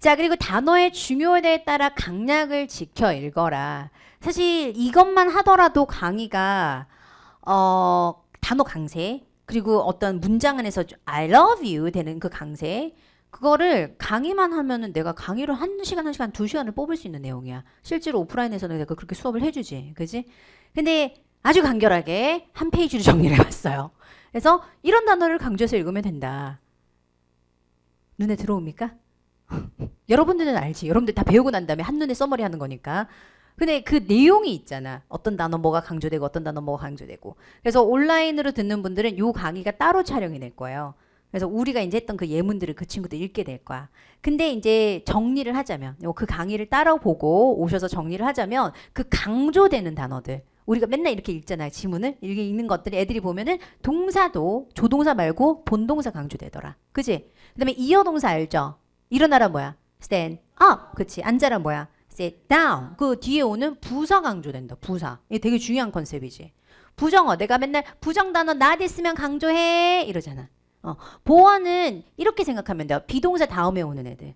자, 그리고 단어의 중요도에 따라 강약을 지켜 읽어라. 사실 이것만 하더라도 강의가 어, 단어 강세 그리고 어떤 문장 안에서 I love you 되는 그 강세 그거를 강의만 하면은 내가 강의를한 시간 한 시간 두 시간을 뽑을 수 있는 내용이야. 실제로 오프라인에서는 내가 그렇게 수업을 해주지, 그지? 근데 아주 간결하게 한 페이지로 정리를 해봤어요. 그래서 이런 단어를 강조해서 읽으면 된다. 눈에 들어옵니까? 여러분들은 알지. 여러분들 다 배우고 난 다음에 한눈에 써머리 하는 거니까. 근데 그 내용이 있잖아. 어떤 단어 뭐가 강조되고 어떤 단어 뭐가 강조되고. 그래서 온라인으로 듣는 분들은 요 강의가 따로 촬영이 될 거예요. 그래서 우리가 이제 했던 그 예문들을 그 친구들 읽게 될 거야. 근데 이제 정리를 하자면 그 강의를 따라 보고 오셔서 정리를 하자면 그 강조되는 단어들 우리가 맨날 이렇게 읽잖아요. 지문을 이렇게 읽는 것들이 애들이 보면은 동사도 조동사 말고 본동사 강조되더라. 그지? 그다음에 이어동사 알죠? 일어나라 뭐야? stand up. 그치. 앉아라 뭐야? sit down. 그 뒤에 오는 부사 강조된다. 부사. 이게 되게 중요한 컨셉이지. 부정어. 내가 맨날 부정단어 not 있으면 강조해. 이러잖아. 어. 보어는 이렇게 생각하면 돼요. 비동사 다음에 오는 애들.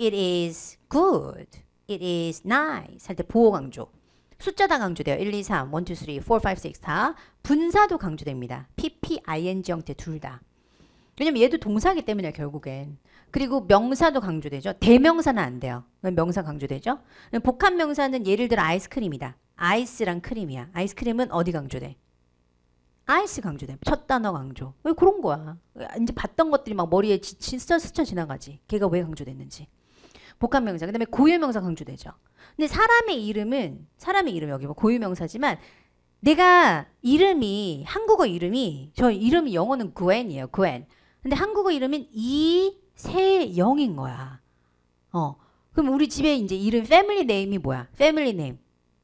It is good. It is nice. 할 때보어 강조. 숫자 다 강조돼요. 1, 2, 3, 1, 2, 3, 4, 5, 6, 다. 분사도 강조됩니다. PP, ING 형태 둘 다. 왜냐면 얘도 동사기 때문에 결국엔. 그리고 명사도 강조되죠. 대명사는 안 돼요. 명사 강조되죠. 복합 명사는 예를 들어 아이스크림이다. 아이스랑 크림이야. 아이스크림은 어디 강조돼? 아이스 강조돼. 첫 단어 강조. 왜 그런 거야. 이제 봤던 것들이 막 머리에 지친 스쳐 스쳐 지나가지. 걔가 왜 강조됐는지. 복합명사. 그 다음에 고유명사 강조되죠. 근데 사람의 이름은 사람의 이름 여기 뭐 고유명사지만 내가 이름이 한국어 이름이 저 이름이 영어는 g w 이에요 g w 근데 한국어 이름은 이새 영인 거야. 어. 그럼 우리 집에 이제 이름 패밀리 네임이 뭐야? 패밀리 네임.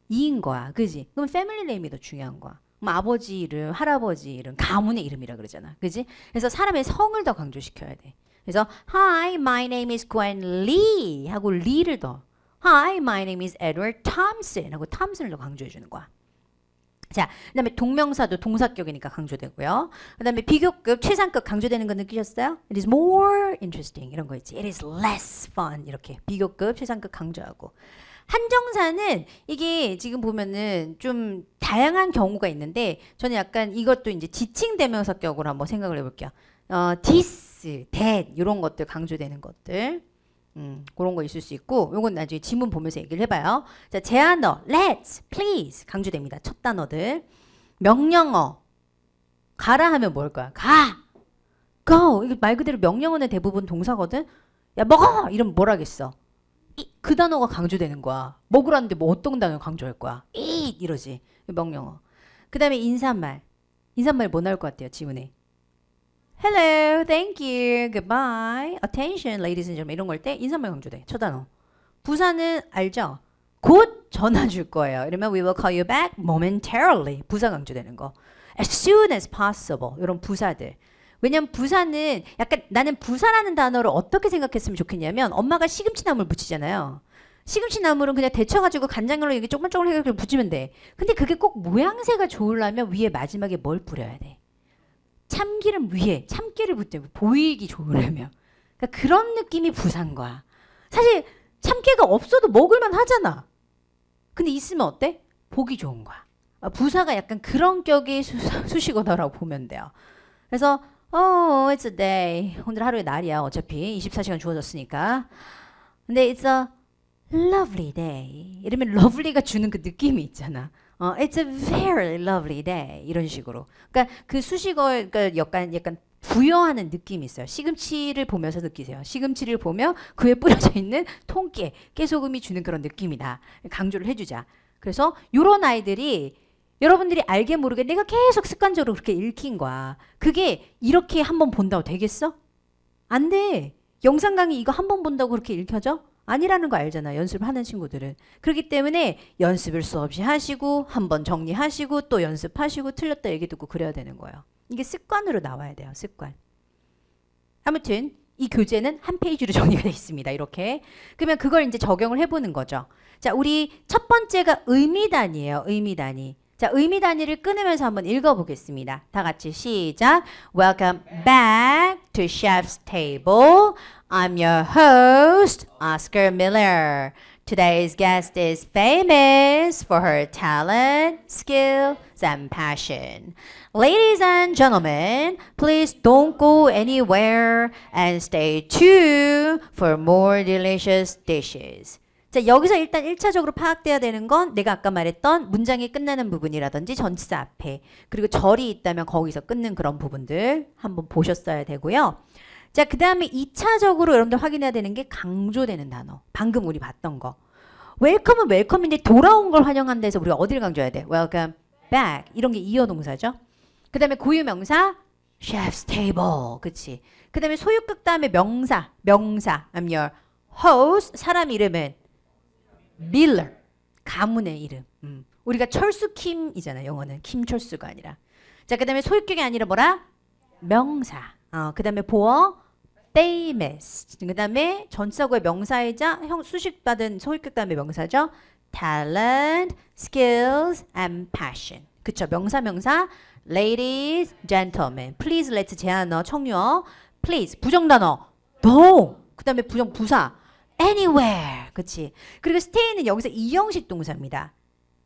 이인 거야. 그지? 그럼 패밀리 네임이 더 중요한 거야. 그럼 아버지 이름, 할아버지 이름, 가문의 이름이라 그러잖아. 그지? 그래서 사람의 성을 더 강조시켜야 돼. 그래서 Hi, my name is Gwen Lee 하고 리를 더 Hi, my name is Edward Thompson 하고 탐슨을 더 강조해 주는 거야. 자, 그 다음에 동명사도 동사격이니까 강조되고요. 그 다음에 비교급, 최상급 강조되는 거 느끼셨어요? It is more interesting 이런 거 있지. It is less fun 이렇게 비교급, 최상급 강조하고. 한정사는 이게 지금 보면은 좀 다양한 경우가 있는데 저는 약간 이것도 이제 지칭 대명사격으로 한번 생각을 해볼게요. 어, this, that 이런 것들 강조되는 것들. 음, 그런 거 있을 수 있고 요건 나중에 지문 보면서 얘기를 해봐요. 자, 제한어 let's, please 강조됩니다. 첫 단어들. 명령어 가라 하면 뭘 거야? 가! go! 이게 말 그대로 명령어는 대부분 동사거든? 야 먹어! 이러면 뭘 하겠어? 그 단어가 강조되는 거야. 먹으라는데 뭐 어떤 단어 강조할 거야? 이 이러지. 명령어. 그 다음에 인사말. 인사말 뭐 나올 것 같아요? 지문에. Hello, thank you, goodbye, attention, ladies and gentlemen 이런 걸 때 인사말 강조돼. 첫 단어. 부사는 알죠? 곧 전화 줄 거예요. 이러면 we will call you back momentarily. 부사 강조되는 거. As soon as possible. 이런 부사들. 왜냐면 부사는 약간 나는 부사라는 단어를 어떻게 생각했으면 좋겠냐면 엄마가 시금치나물 붙이잖아요 시금치 나물은 그냥 데쳐가지고 간장으로 이게 조금조금 해가지고 붙이면 돼. 근데 그게 꼭 모양새가 좋으려면 위에 마지막에 뭘 뿌려야 돼? 참기름 위에 참깨를 붙대고 보이기 좋으려면 그러니까 그런 느낌이 부산 거야. 사실 참깨가 없어도 먹을만 하잖아. 근데 있으면 어때? 보기 좋은 거야. 아, 부사가 약간 그런 격의 수식어더라고 보면 돼요. 그래서 Oh, it's a day. 오늘 하루의 날이야. 어차피 24시간 주어졌으니까. 근데 it's a lovely day. 이러면 lovely가 주는 그 느낌이 있잖아. 어, it's a very lovely day 이런 식으로. 그러니까 그 수식어 그러니까 약간 약간 부여하는 느낌이 있어요. 시금치를 보면서 느끼세요. 시금치를 보며 그에 뿌려져 있는 통깨, 깨소금이 주는 그런 느낌이다. 강조를 해주자. 그래서 이런 아이들이 여러분들이 알게 모르게 내가 계속 습관적으로 그렇게 읽힌 거야. 그게 이렇게 한 번 본다고 되겠어? 안 돼. 영상 강의 이거 한 번 본다고 그렇게 읽혀져? 아니라는 거 알잖아. 요 연습하는 친구들은. 그렇기 때문에 연습을 수없이 하시고 한번 정리하시고 또 연습하시고 틀렸다 얘기 듣고 그래야 되는 거예요. 이게 습관으로 나와야 돼요. 습관. 아무튼 이 교재는 한 페이지로 [LAUGHS] 정리가 되어 있습니다. 이렇게. 그러면 그걸 이제 적용을 해보는 거죠. 자, 우리 첫 번째가 의미단이에요. 의미단이. 자, 의미 단위를 끊으면서 한번 읽어보겠습니다. 다 같이 시작. Welcome back to Chef's Table. I'm your host, Oscar Miller. Today's guest is famous for her talent, skills, and passion. Ladies and gentlemen, please don't go anywhere and stay tuned for more delicious dishes. 자, 여기서 일단 1차적으로 파악돼야 되는 건 내가 아까 말했던 문장이 끝나는 부분이라든지 전치사 앞에 그리고 절이 있다면 거기서 끊는 그런 부분들 한번 보셨어야 되고요. 자, 그 다음에 2차적으로 여러분들 확인해야 되는 게 강조되는 단어. 방금 우리 봤던 거. 웰컴은 웰컴인데 돌아온 걸 환영한다 해서 우리가 어디를 강조해야 돼? Welcome back. 이런 게 이어 동사죠. 그 다음에 고유 명사 chef's table. 그치. 그 다음에 소유격 다음에 명사. 명사. I'm your host. 사람 이름은 밀러 가문의 이름. 음. 우리가 철수 킴이잖아요. 영어는 김철수가 아니라. 자, 그다음에 소유격이 아니라 뭐라? 명사. 어, 그다음에 보어 famous. 그다음에 전사구의 명사이자 형 수식 받은 소유격 다음에 명사죠. talent, skills and passion. 그쵸 명사 명사 ladies, gentlemen. please l e t 제안어 청유어 please 부정단어 no. 그 다음에 부정 부사 anywhere. 그치? 그리고 stay는 여기서 이형식 동사입니다.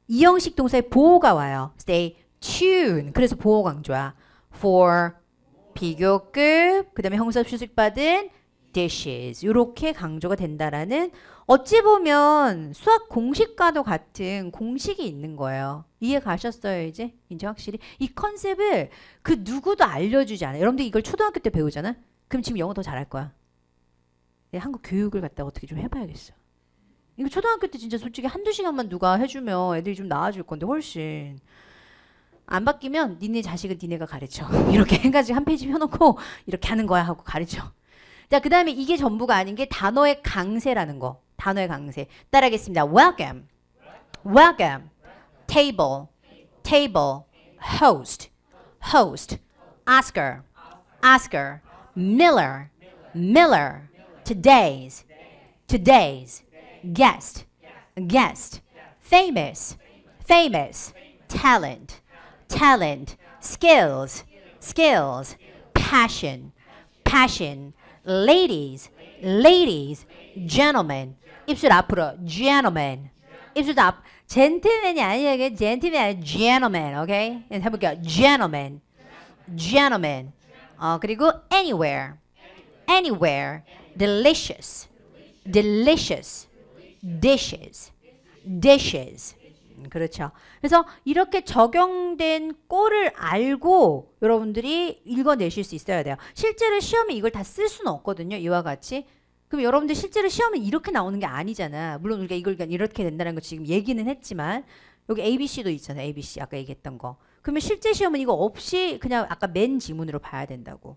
이형식 동사에 보호가 와요. stay tune. 그래서 보호 강조야. for 비교급, 그 다음에 형사업 수식받은 dishes. 이렇게 강조가 된다라는 어찌 보면 수학 공식과도 같은 공식이 있는 거예요. 이해 가셨어요, 이제? 이제 확실히. 이 컨셉을 그 누구도 알려주지 않아요. 여러분들 이걸 초등학교 때 배우잖아? 그럼 지금 영어 더 잘할 거야. 한국 교육을 갖다 어떻게 좀 해봐야겠어. 이거 초등학교 때 진짜 솔직히 한두 시간만 누가 해주면 애들이 좀 나아질 건데 훨씬. 안 바뀌면 니네 자식은 니네가 가르쳐. [LAUGHS] 이렇게 해가지 한 페이지 펴놓고 이렇게 하는 거야 하고 가르쳐. 자, 그 다음에 이게 전부가 아닌 게 단어의 강세라는 거. 단어의 강세. 따라하겠습니다. Welcome. Welcome. Table. Table. Host. Host. Oscar. Oscar. Miller. Miller. today's, today's, guest, guest, famous, famous, talent, talent, skills, skills, passion, passion, ladies, ladies, gentlemen. 입술 앞으로, gentlemen. 입술 앞, 젠틀맨이 아니에요. 이게 젠틀맨이 아니에요. gentlemen, 오케이? 해볼게요. gentlemen, gentlemen. 어, 그리고 anywhere, anywhere. delicious, delicious, dishes, dishes. 음, 그렇죠. 그래서 이렇게 적용된 꼴을 알고 여러분들이 읽어내실 수 있어야 돼요. 실제로 시험에 이걸 다 쓸 수는 없거든요. 이와 같이. 그럼 여러분들 실제로 시험에 이렇게 나오는 게 아니잖아. 물론 우리가 이걸 이렇게 된다는 거 지금 얘기는 했지만 여기 ABC도 있잖아요. ABC 아까 얘기했던 거. 그러면 실제 시험은 이거 없이 그냥 아까 맨 지문으로 봐야 된다고.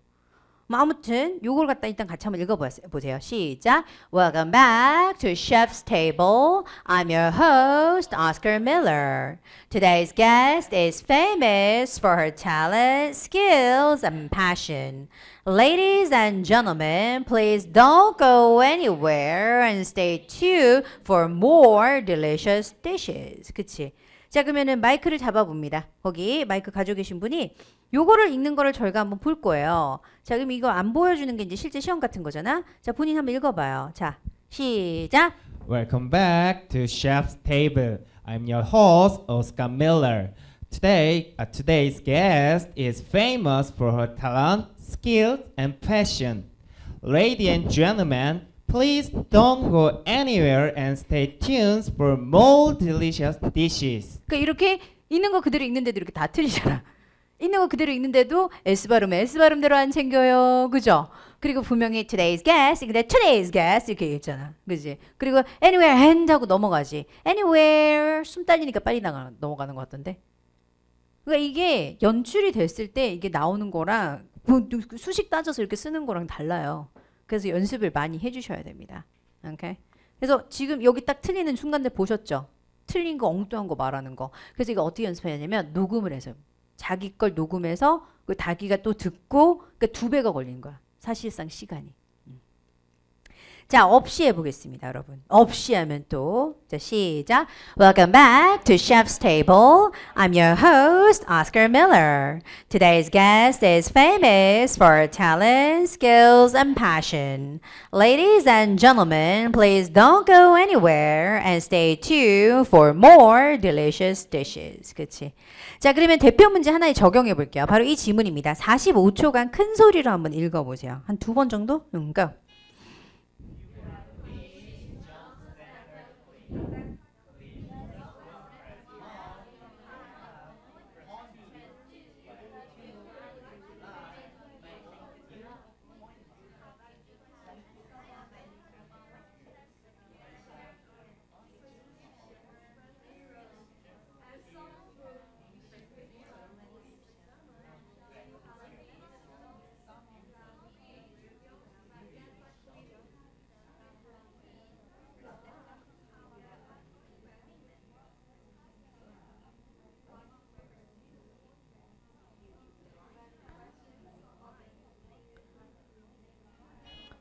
뭐 아무튼 요걸 갖다 일단 같이 한번 읽어보세요. 시작. Welcome back to Chef's Table. I'm your host, Oscar Miller. Today's guest is famous for her talent, skills, and passion. Ladies and gentlemen, please don't go anywhere and stay tuned for more delicious dishes. 그치? 자 그러면은 마이크를 잡아봅니다. 거기 마이크 가지고 계신 분이 요거를 읽는 거를 저희가 한번 볼 거예요. 자, 그럼 이거 안 보여주는 게 이제 실제 시험 같은 거잖아. 자, 본인 한번 읽어봐요. 자, 시작. Welcome back to Chef's Table. I'm your host, Oscar Miller. Today, uh, today's guest is famous for her talent, skills, and passion. Ladies and gentlemen, please don't go anywhere and stay tuned for more delicious dishes. 그러니까 이렇게 있는 거 그대로 읽는데도 이렇게 다 틀리잖아. 있는 거 그대로 있는데도 S 발음, S 발음대로 안 챙겨요. 그죠? 그리고 분명히 today's guest, 근데 today's guest 이렇게 했잖아 그지? 그리고 anywhere and 하고 넘어가지. anywhere 숨 딸리니까 빨리 나가, 넘어가는 것 같던데. 그러니까 이게 연출이 됐을 때 이게 나오는 거랑 뭐 수식 따져서 이렇게 쓰는 거랑 달라요. 그래서 연습을 많이 해주셔야 됩니다. 오케이? 그래서 지금 여기 딱 틀리는 순간들 보셨죠? 틀린 거 엉뚱한 거 말하는 거. 그래서 이거 어떻게 연습하냐면 녹음을 해서 자기 걸 녹음해서 그 다기가 또 듣고 그러니까 배가 걸린 거야. 사실상 시간이. 자, 없이 해보겠습니다, 여러분. 없이 하면 또. 자, 시작. Welcome back to Chef's Table. I'm your host, Oscar Miller. Today's guest is famous for talent, skills, and passion. Ladies and gentlemen, please don't go anywhere and stay tuned for more delicious dishes. 그치? 자, 그러면 대표 문제 하나에 적용해 볼게요. 바로 이 지문입니다. 45초간 큰 소리로 한번 읽어보세요. 한 두 번 정도? 응, go.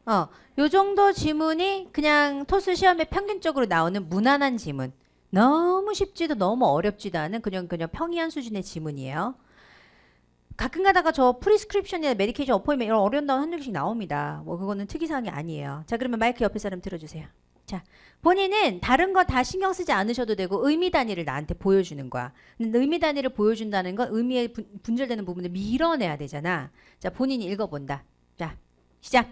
어, 요 정도 지문이 그냥 토스 시험에 평균적으로 나오는 무난한 지문. 너무 쉽지도 너무 어렵지도 않은 그냥 그냥 평이한 수준의 지문이에요. 가끔 가다가 저 프리스크립션이나 메디케이션 어포이면 이런 어려운 단어 한두 개씩 나옵니다. 뭐 그거는 특이사항이 아니에요. 자 그러면 마이크 옆에 사람 들어주세요. 자 본인은 다른 거 다 신경 쓰지 않으셔도 되고 의미 단위를 나한테 보여주는 거야. 근데 의미 단위를 보여준다는 건 의미에 분, 분절되는 부분을 밀어내야 되잖아. 자 본인이 읽어본다. 자 시작.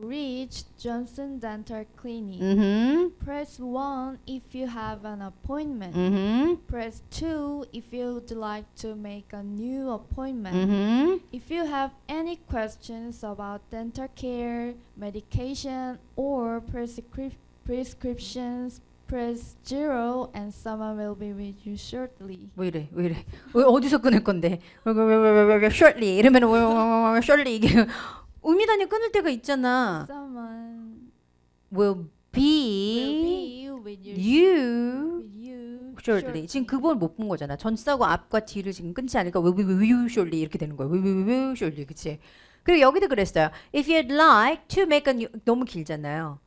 reach Johnson Dental Clinic. Mm-hmm. Press 1 if you have an appointment. Mm-hmm. Press 2 if you would like to make a new appointment. Mm-hmm. If you have any questions about dental care, medication, or prescri- prescriptions, press 0 and someone will be with you shortly. 왜 이래? 왜 이래? 어디서 끊을 건데? shortly 이러면 shortly 이게 우미단에 끊을 때가 있잖아. Someone will be, will be you, you, you shortly. 지금 그걸 못본 거잖아. 전싸고 앞과 뒤를 지금 끊지 않으니까 will be you shortly 이렇게 되는 거야. will be you shortly 그치? 그리고 여기도 그랬어요. If you'd like to make a new 너무 길잖아요.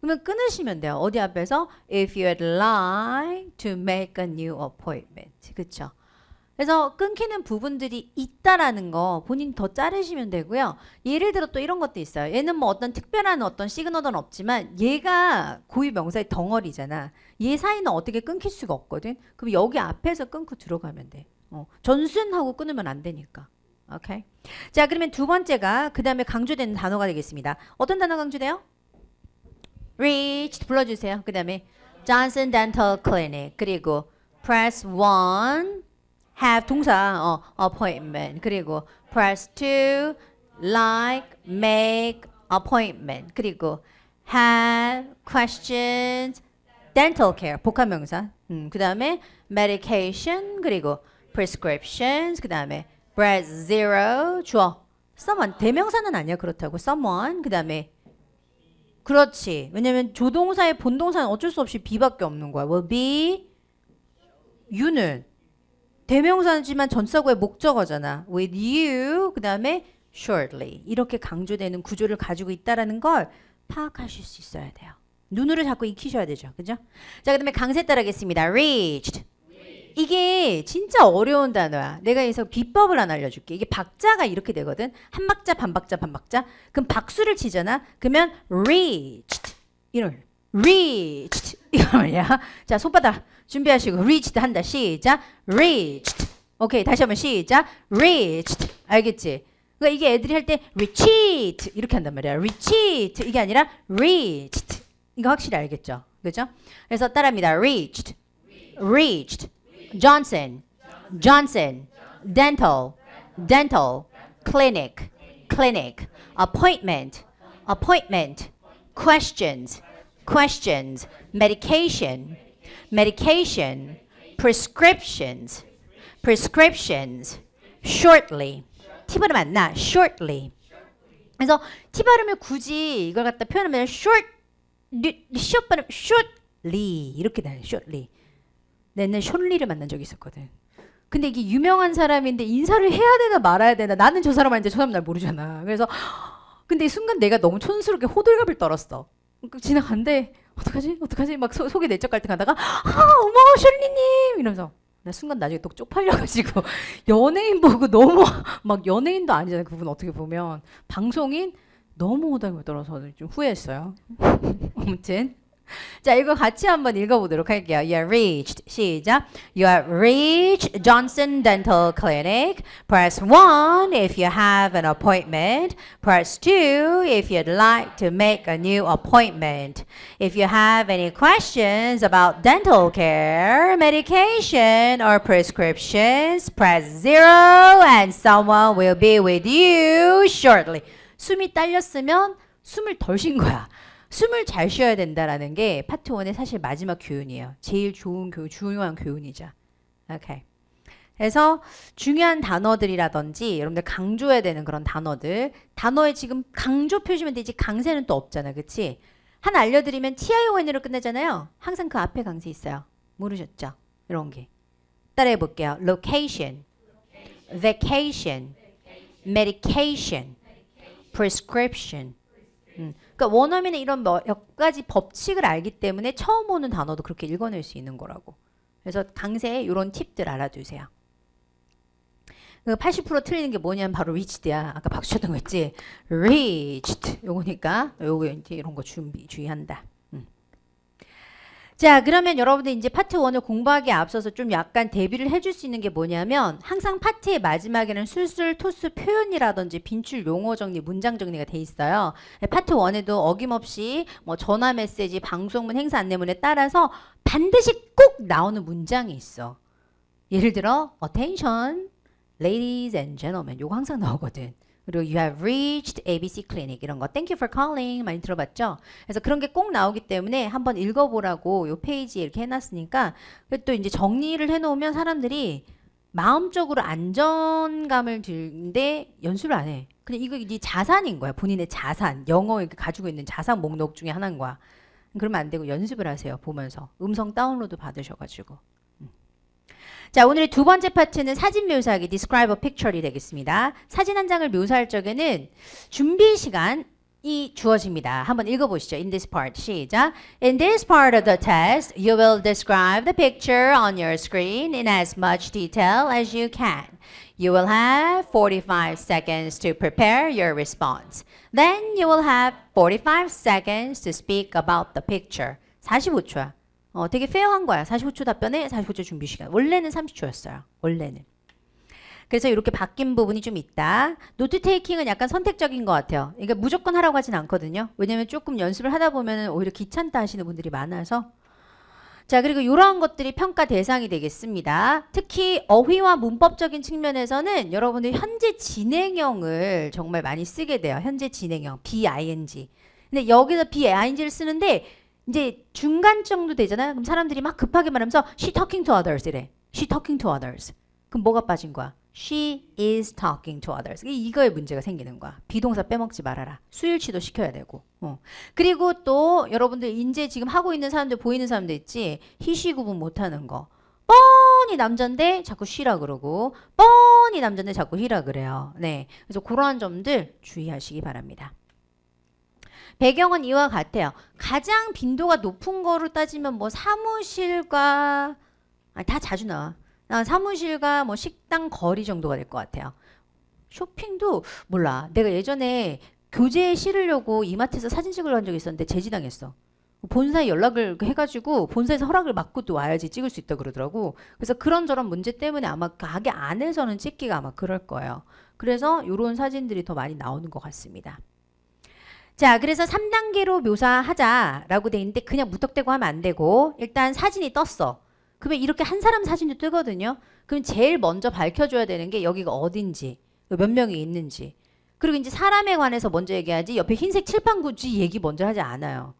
그러면 끊으시면 돼요. 어디 앞에서 if you'd like to make a new appointment. 그쵸? 그래서 끊기는 부분들이 있다라는 거 본인 더 자르시면 되고요. 예를 들어 또 이런 것도 있어요. 얘는 뭐 어떤 특별한 어떤 시그널은 없지만 얘가 고유 명사의 덩어리잖아. 얘 사이는 어떻게 끊길 수가 없거든. 그럼 여기 앞에서 끊고 들어가면 돼. 어. 전순하고 끊으면 안 되니까. 오케이. 자 그러면 두 번째가 그 다음에 강조되는 단어가 되겠습니다. 어떤 단어 강조돼요? Reach 불러주세요. 그 다음에 Johnson Dental Clinic 그리고 Press 1 have 동사 어, appointment 그리고 press to like make appointment 그리고 have questions dental care 복합 명사 음, 그다음에 medication 그리고 prescriptions 그다음에 p r e s s zero 주어 someone 대명사는 아니야 그렇다고 someone 그다음에 그렇지 왜냐면 조동사의 본동사는 어쩔 수 없이 be밖에 없는 거야 will be you는 대명사지만 전사구의 목적어잖아. With you, 그 다음에 shortly. 이렇게 강조되는 구조를 가지고 있다라는 걸 파악하실 수 있어야 돼요. 눈으로 자꾸 익히셔야 되죠. 그죠? 자, 그 다음에 강세 따라겠습니다 reached. 이게 진짜 어려운 단어야. 내가 여기서 비법을 하나 알려줄게. 이게 박자가 이렇게 되거든. 한 박자, 반 박자, 반 박자. 그럼 박수를 치잖아. 그러면 reached. 이런 reached. 이거 말이야. 자, 손바닥. 준비하시고 reached 한다. 시작. reached. 오케이. 다시 한번 시작. reached. 알겠지? 그러니까 이게 애들이 할때 reached 이렇게 한단 말이야. reached 이게 아니라 reached. 이거 확실히 알겠죠? 그죠? 그래서 따라합니다. reached. reached. johnson. johnson. dental. dental. clinic. clinic. appointment. appointment. questions. questions. medication. medication, prescriptions, prescriptions, shortly. 티 발음 안 나. shortly. 그래서 티 발음을 굳이 이걸 갖다 표현하면 short, short 발음 shortly 이렇게 나요. shortly. 내 r t l y 를 만난 적이 있었거든. 근데 이게 유명한 사람인데 인사를 해야 되나 말아야 되나 나는 저 사람 아닌데 저 사람 날 모르잖아. 그래서 근데 이 순간 내가 너무 촌스럽게 호들갑을 떨었어. 그러니까 지나간데 어떡하지? 어떡하지? 막 소, 속이 내적 갈등하다가 아 어머 슐리님 이러면서 나 순간 나중에 또 쪽팔려가지고 [LAUGHS] 연예인 보고 너무 막 연예인도 아니잖아요 그분 어떻게 보면 방송인 너무 오다고 떨어서 좀 후회했어요 [LAUGHS] 아무튼 [LAUGHS] 자, 이거 같이 한번 읽어보도록 할게요. You are reached. 시작. You are reached Johnson Dental Clinic. Press 1 if you have an appointment. Press 2 if you'd like to make a new appointment. If you have any questions about dental care, medication, or prescriptions, press 0 and someone will be with you shortly. 숨이 딸렸으면 숨을 덜 쉰 거야. 숨을 잘 쉬어야 된다라는 게 파트 1의 사실 마지막 교훈이에요. 제일 좋은 교훈, 중요한 교훈이죠. 오케이. 그래서 중요한 단어들이라든지 여러분들 강조해야 되는 그런 단어들 단어에 지금 강조 표시면 되지 강세는 또 없잖아 그치? 하나 알려드리면 TION으로 끝내잖아요 항상 그 앞에 강세 있어요 모르셨죠? 이런 게 따라해 볼게요 Location, Vacation, Medication, Prescription 음, 그러니까 원어민의 이런 몇 가지 법칙을 알기 때문에 처음 오는 단어도 그렇게 읽어낼 수 있는 거라고. 그래서 강세에 이런 팁들 알아두세요. 80% 그 틀리는 게 뭐냐면 바로 r 치 a c 야 아까 박수 쳤던 거 있지? r e a 요거니까 요거 이제 이런 거 준비 주의한다. 자 그러면 여러분들 이제 파트 1을 공부하기에 앞서서 좀 약간 대비를 해줄 수 있는 게 뭐냐면 항상 파트의 마지막에는 술술 토스 표현이라든지 빈출 용어 정리 문장 정리가 돼 있어요 네, 파트 1에도 어김없이 뭐 전화 메시지 방송문 행사 안내문에 따라서 반드시 꼭 나오는 문장이 있어 예를 들어 attention ladies and gentlemen 요거 항상 나오거든 그리고 you have reached ABC clinic 이런 거 thank you for calling 많이 들어봤죠? 그래서 그런 게 꼭 나오기 때문에 한번 읽어보라고 요 페이지에 이렇게 해놨으니까 또 이제 정리를 해놓으면 사람들이 마음적으로 안정감을 들는데 연습을안 해. 근데 이거 이제 자산인 거야. 본인의 자산, 영어 가지고 있는 자산 목록 중에 하나인 거야. 그러면 안 되고 연습을 하세요. 보면서 음성 다운로드 받으셔가지고. 자, 오늘의 두 번째 파트는 사진 묘사하기, describe a picture이 되겠습니다. 사진 한 장을 묘사할 적에는 준비 시간, 이 주어집니다. 한번 읽어보시죠. In this part 시작. In this part of the test, you will describe the picture on your screen in as much detail as you can. You will have 45 seconds to prepare your response. Then you will have 45 seconds to speak about the picture. 45초야. 어, 되게 페어한 거야. 45초 답변에 45초 준비 시간. 원래는 30초였어요. 원래는. 그래서 이렇게 바뀐 부분이 좀 있다. 노트 테이킹은 약간 선택적인 것 같아요. 그러니까 무조건 하라고 하진 않거든요. 왜냐면 조금 연습을 하다 보면 오히려 귀찮다 하시는 분들이 많아서 자 그리고 이러한 것들이 평가 대상이 되겠습니다. 특히 어휘와 문법적인 측면에서는 여러분들 현재 진행형을 정말 많이 쓰게 돼요. 현재 진행형, BING. 근데 여기서 BING를 쓰는데 이제 중간 정도 되잖아. 그럼 사람들이 막 급하게 말하면서 she talking to others 이래. she talking to others. 그럼 뭐가 빠진 거야? she is talking to others. 이거에 문제가 생기는 거야. 비동사 빼먹지 말아라. 수일치도 시켜야 되고. 어. 그리고 또 여러분들 인제 지금 하고 있는 사람들 보이는 사람들 있지? 히시 구분 못하는 거. 뻔히 남잔데 자꾸 쉬라 그러고 뻔히 남잔데 자꾸 히라 그래요. 네. 그래서 그러한 점들 주의하시기 바랍니다. 배경은 이와 같아요. 가장 빈도가 높은 거로 따지면 뭐 사무실과 아니, 다 자주 나와. 어, 사무실과 뭐 식당 거리 정도가 될 것 같아요. 쇼핑도 몰라. 내가 예전에 교재에 실으려고 이마트에서 사진 찍으러 간 적이 있었는데 제지당했어. 본사에 연락을 해가지고 본사에서 허락을 받고 또 와야지 찍을 수 있다 그러더라고. 그래서 그런저런 문제 때문에 아마 가게 안에서는 찍기가 아마 그럴 거예요. 그래서 이런 사진들이 더 많이 나오는 것 같습니다. 자 그래서 3단계로 묘사하자라고 돼 있는데 그냥 무턱대고 하면 안 되고 일단 사진이 떴어. 그러면 이렇게 한 사람 사진도 뜨거든요. 그럼 제일 먼저 밝혀줘야 되는 게 여기가 어딘지 몇 명이 있는지 그리고 이제 사람에 관해서 먼저 얘기하지 옆에 흰색 칠판 굳이 얘기 먼저 하지 않아요.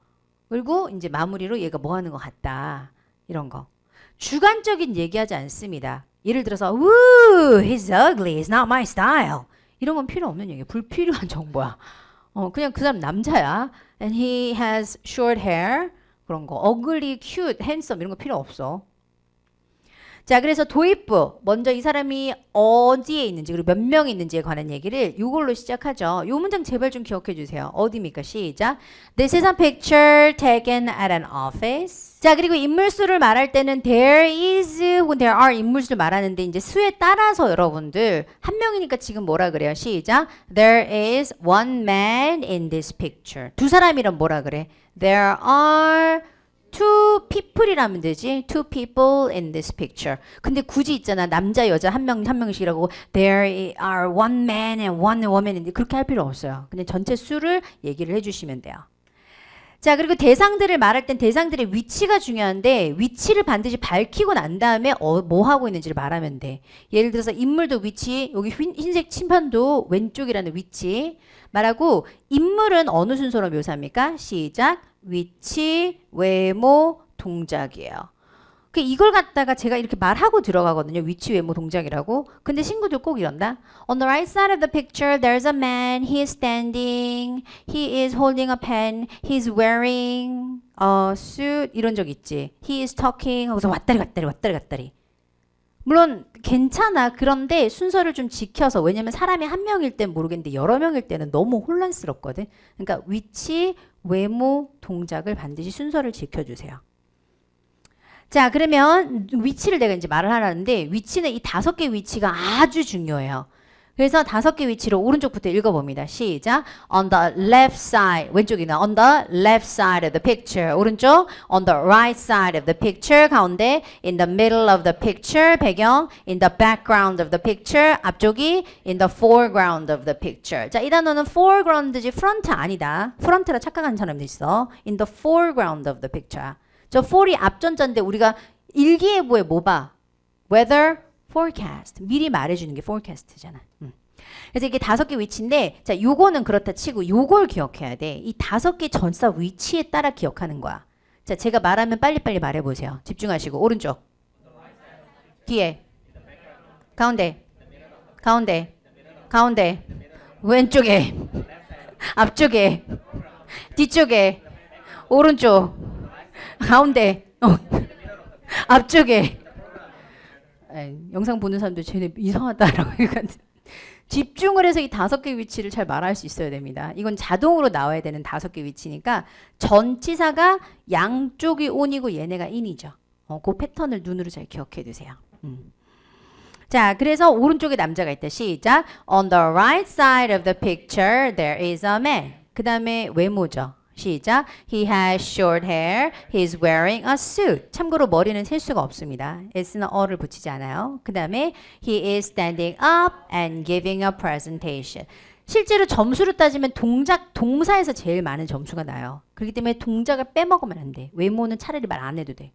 그리고 이제 마무리로 얘가 뭐 하는 것 같다 이런 거 주관적인 얘기하지 않습니다. 예를 들어서 우 o o he's ugly, it's not my style 이런 건 필요 없는 얘기 불필요한 [LAUGHS] 정보야. 어, 그냥 그 사람 남자야. And he has short hair. 그런 거. ugly, cute, handsome 이런 거 필요 없어. 자, 그래서 도입부. 먼저 이 사람이 어디에 있는지 그리고 몇 명이 있는지에 관한 얘기를 이걸로 시작하죠. 요 문장 제발 좀 기억해 주세요. 어디입니까? 시작. This is a picture taken at an office. 자, 그리고 인물수를 말할 때는 there is 혹은 there are 인물수를 말하는데 이제 수에 따라서 여러분들 한 명이니까 지금 뭐라 그래요? 시작. There is one man in this picture. 두 사람이란 뭐라 그래? There are two people이라면 되지. two people in this picture. 근데 굳이 있잖아. 남자 여자 한 명 한 명씩이라고 there are one man and one woman인데 그렇게 할 필요 없어요. 그냥 전체 수를 얘기를 해 주시면 돼요. 자, 그리고 대상들을 말할 땐 대상들의 위치가 중요한데 위치를 반드시 밝히고 난 다음에 어, 뭐 하고 있는지를 말하면 돼. 예를 들어서 인물도 위치, 여기 흰색 침판도 왼쪽이라는 위치 말하고 인물은 어느 순서로 묘사합니까? 시작. 위치, 외모, 동작이에요. 그 이걸 갖다가 제가 이렇게 말하고 들어가거든요. 위치, 외모, 동작이라고. 근데 친구들 꼭 이런다. On the right side of the picture, there's a man. He is standing. He is holding a pen. He's wearing a suit. 이런 적 있지. He is talking. 하고서 왔다리 갔다리 왔다리 갔다리. 물론 괜찮아. 그런데 순서를 좀 지켜서 왜냐면 사람이 한 명일 땐 모르겠는데 여러 명일 때는 너무 혼란스럽거든. 그러니까 위치, 외모, 동작을 반드시 순서를 지켜주세요. 자, 그러면 위치를 내가 이제 말을 하라는데 위치는 이 다섯 개 위치가 아주 중요해요. 그래서 다섯 개 위치로 오른쪽부터 읽어봅니다. 시작. On the left side. 왼쪽이나 on the left side of the picture. 오른쪽. On the right side of the picture. 가운데. In the middle of the picture. 배경. In the background of the picture. 앞쪽이. In the foreground of the picture. 자, 이 단어는 foreground지 front 아니다. front라 착각하는 사람도 있어. In the foreground of the picture. 저 for이 앞전자인데 우리가 일기예보에 뭐 봐? weather forecast. 미리 말해주는 게 forecast잖아. 그래서 이게 다섯 개 위치인데 자 요거는 그렇다 치고 요걸 기억해야 돼. 이 다섯 개 전사 위치에 따라 기억하는 거야. 자 제가 말하면 빨리빨리 말해보세요. 집중하시고 오른쪽 뒤에 가운데 가운데 가운데 왼쪽에 [LAUGHS] 앞쪽에 뒤쪽에 오른쪽 가운데 어. [LAUGHS] 앞쪽에 에이, 영상 보는 사람들 쟤네 이상하다라고 [LAUGHS] 해가지고 집중을 해서 이 다섯 개 위치를 잘 말할 수 있어야 됩니다. 이건 자동으로 나와야 되는 다섯 개 위치니까 전치사가 양쪽이 온이고 얘네가 인이죠. 어, 그 패턴을 눈으로 잘 기억해 두세요. 음. 자, 그래서 오른쪽에 남자가 있다. 시작. On the right side of the picture, there is a man. 그 다음에 외모죠. 시작. He has short hair. He's wearing a suit. 참고로 머리는 셀 수가 없습니다. s 나 어를 붙이지 않아요. 그 다음에 he is standing up and giving a presentation. 실제로 점수로 따지면 동작 동사에서 제일 많은 점수가 나요. 그렇기 때문에 동작을 빼먹으면 안 돼. 외모는 차라리 말 안 해도 돼.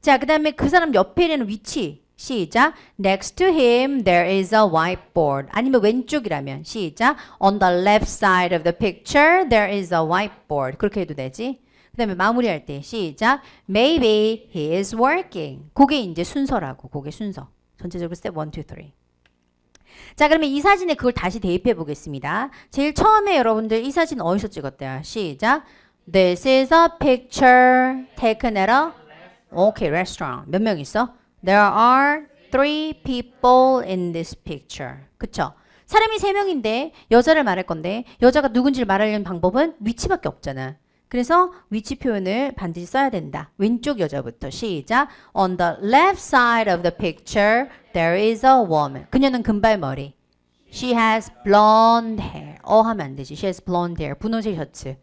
자, 그 다음에 그 사람 옆에 있는 위치. 시작. Next to him there is a whiteboard. 아니면 왼쪽이라면 시작. On the left side of the picture there is a whiteboard. 그렇게 해도 되지. 그 다음에 마무리할 때 시작. Maybe he is working. 그게 이제 순서라고. 그게 순서. 전체적으로 스텝 1, 2, 3. 자 그러면 이 사진에 그걸 다시 대입해 보겠습니다. 제일 처음에 여러분들 이 사진 어디서 찍었대요? 시작. This is a picture taken at a okay, restaurant. 몇 명 있어? There are three people in this picture. 그쵸? 사람이 세 명인데 여자를 말할 건데 여자가 누군지를 말하려는 방법은 위치밖에 없잖아. 그래서 위치 표현을 반드시 써야 된다. 왼쪽 여자부터 시작. On the left side of the picture, there is a woman. 그녀는 금발머리. She has blonde hair. 어 하면 안 되지. She has blonde hair. 분홍색 셔츠.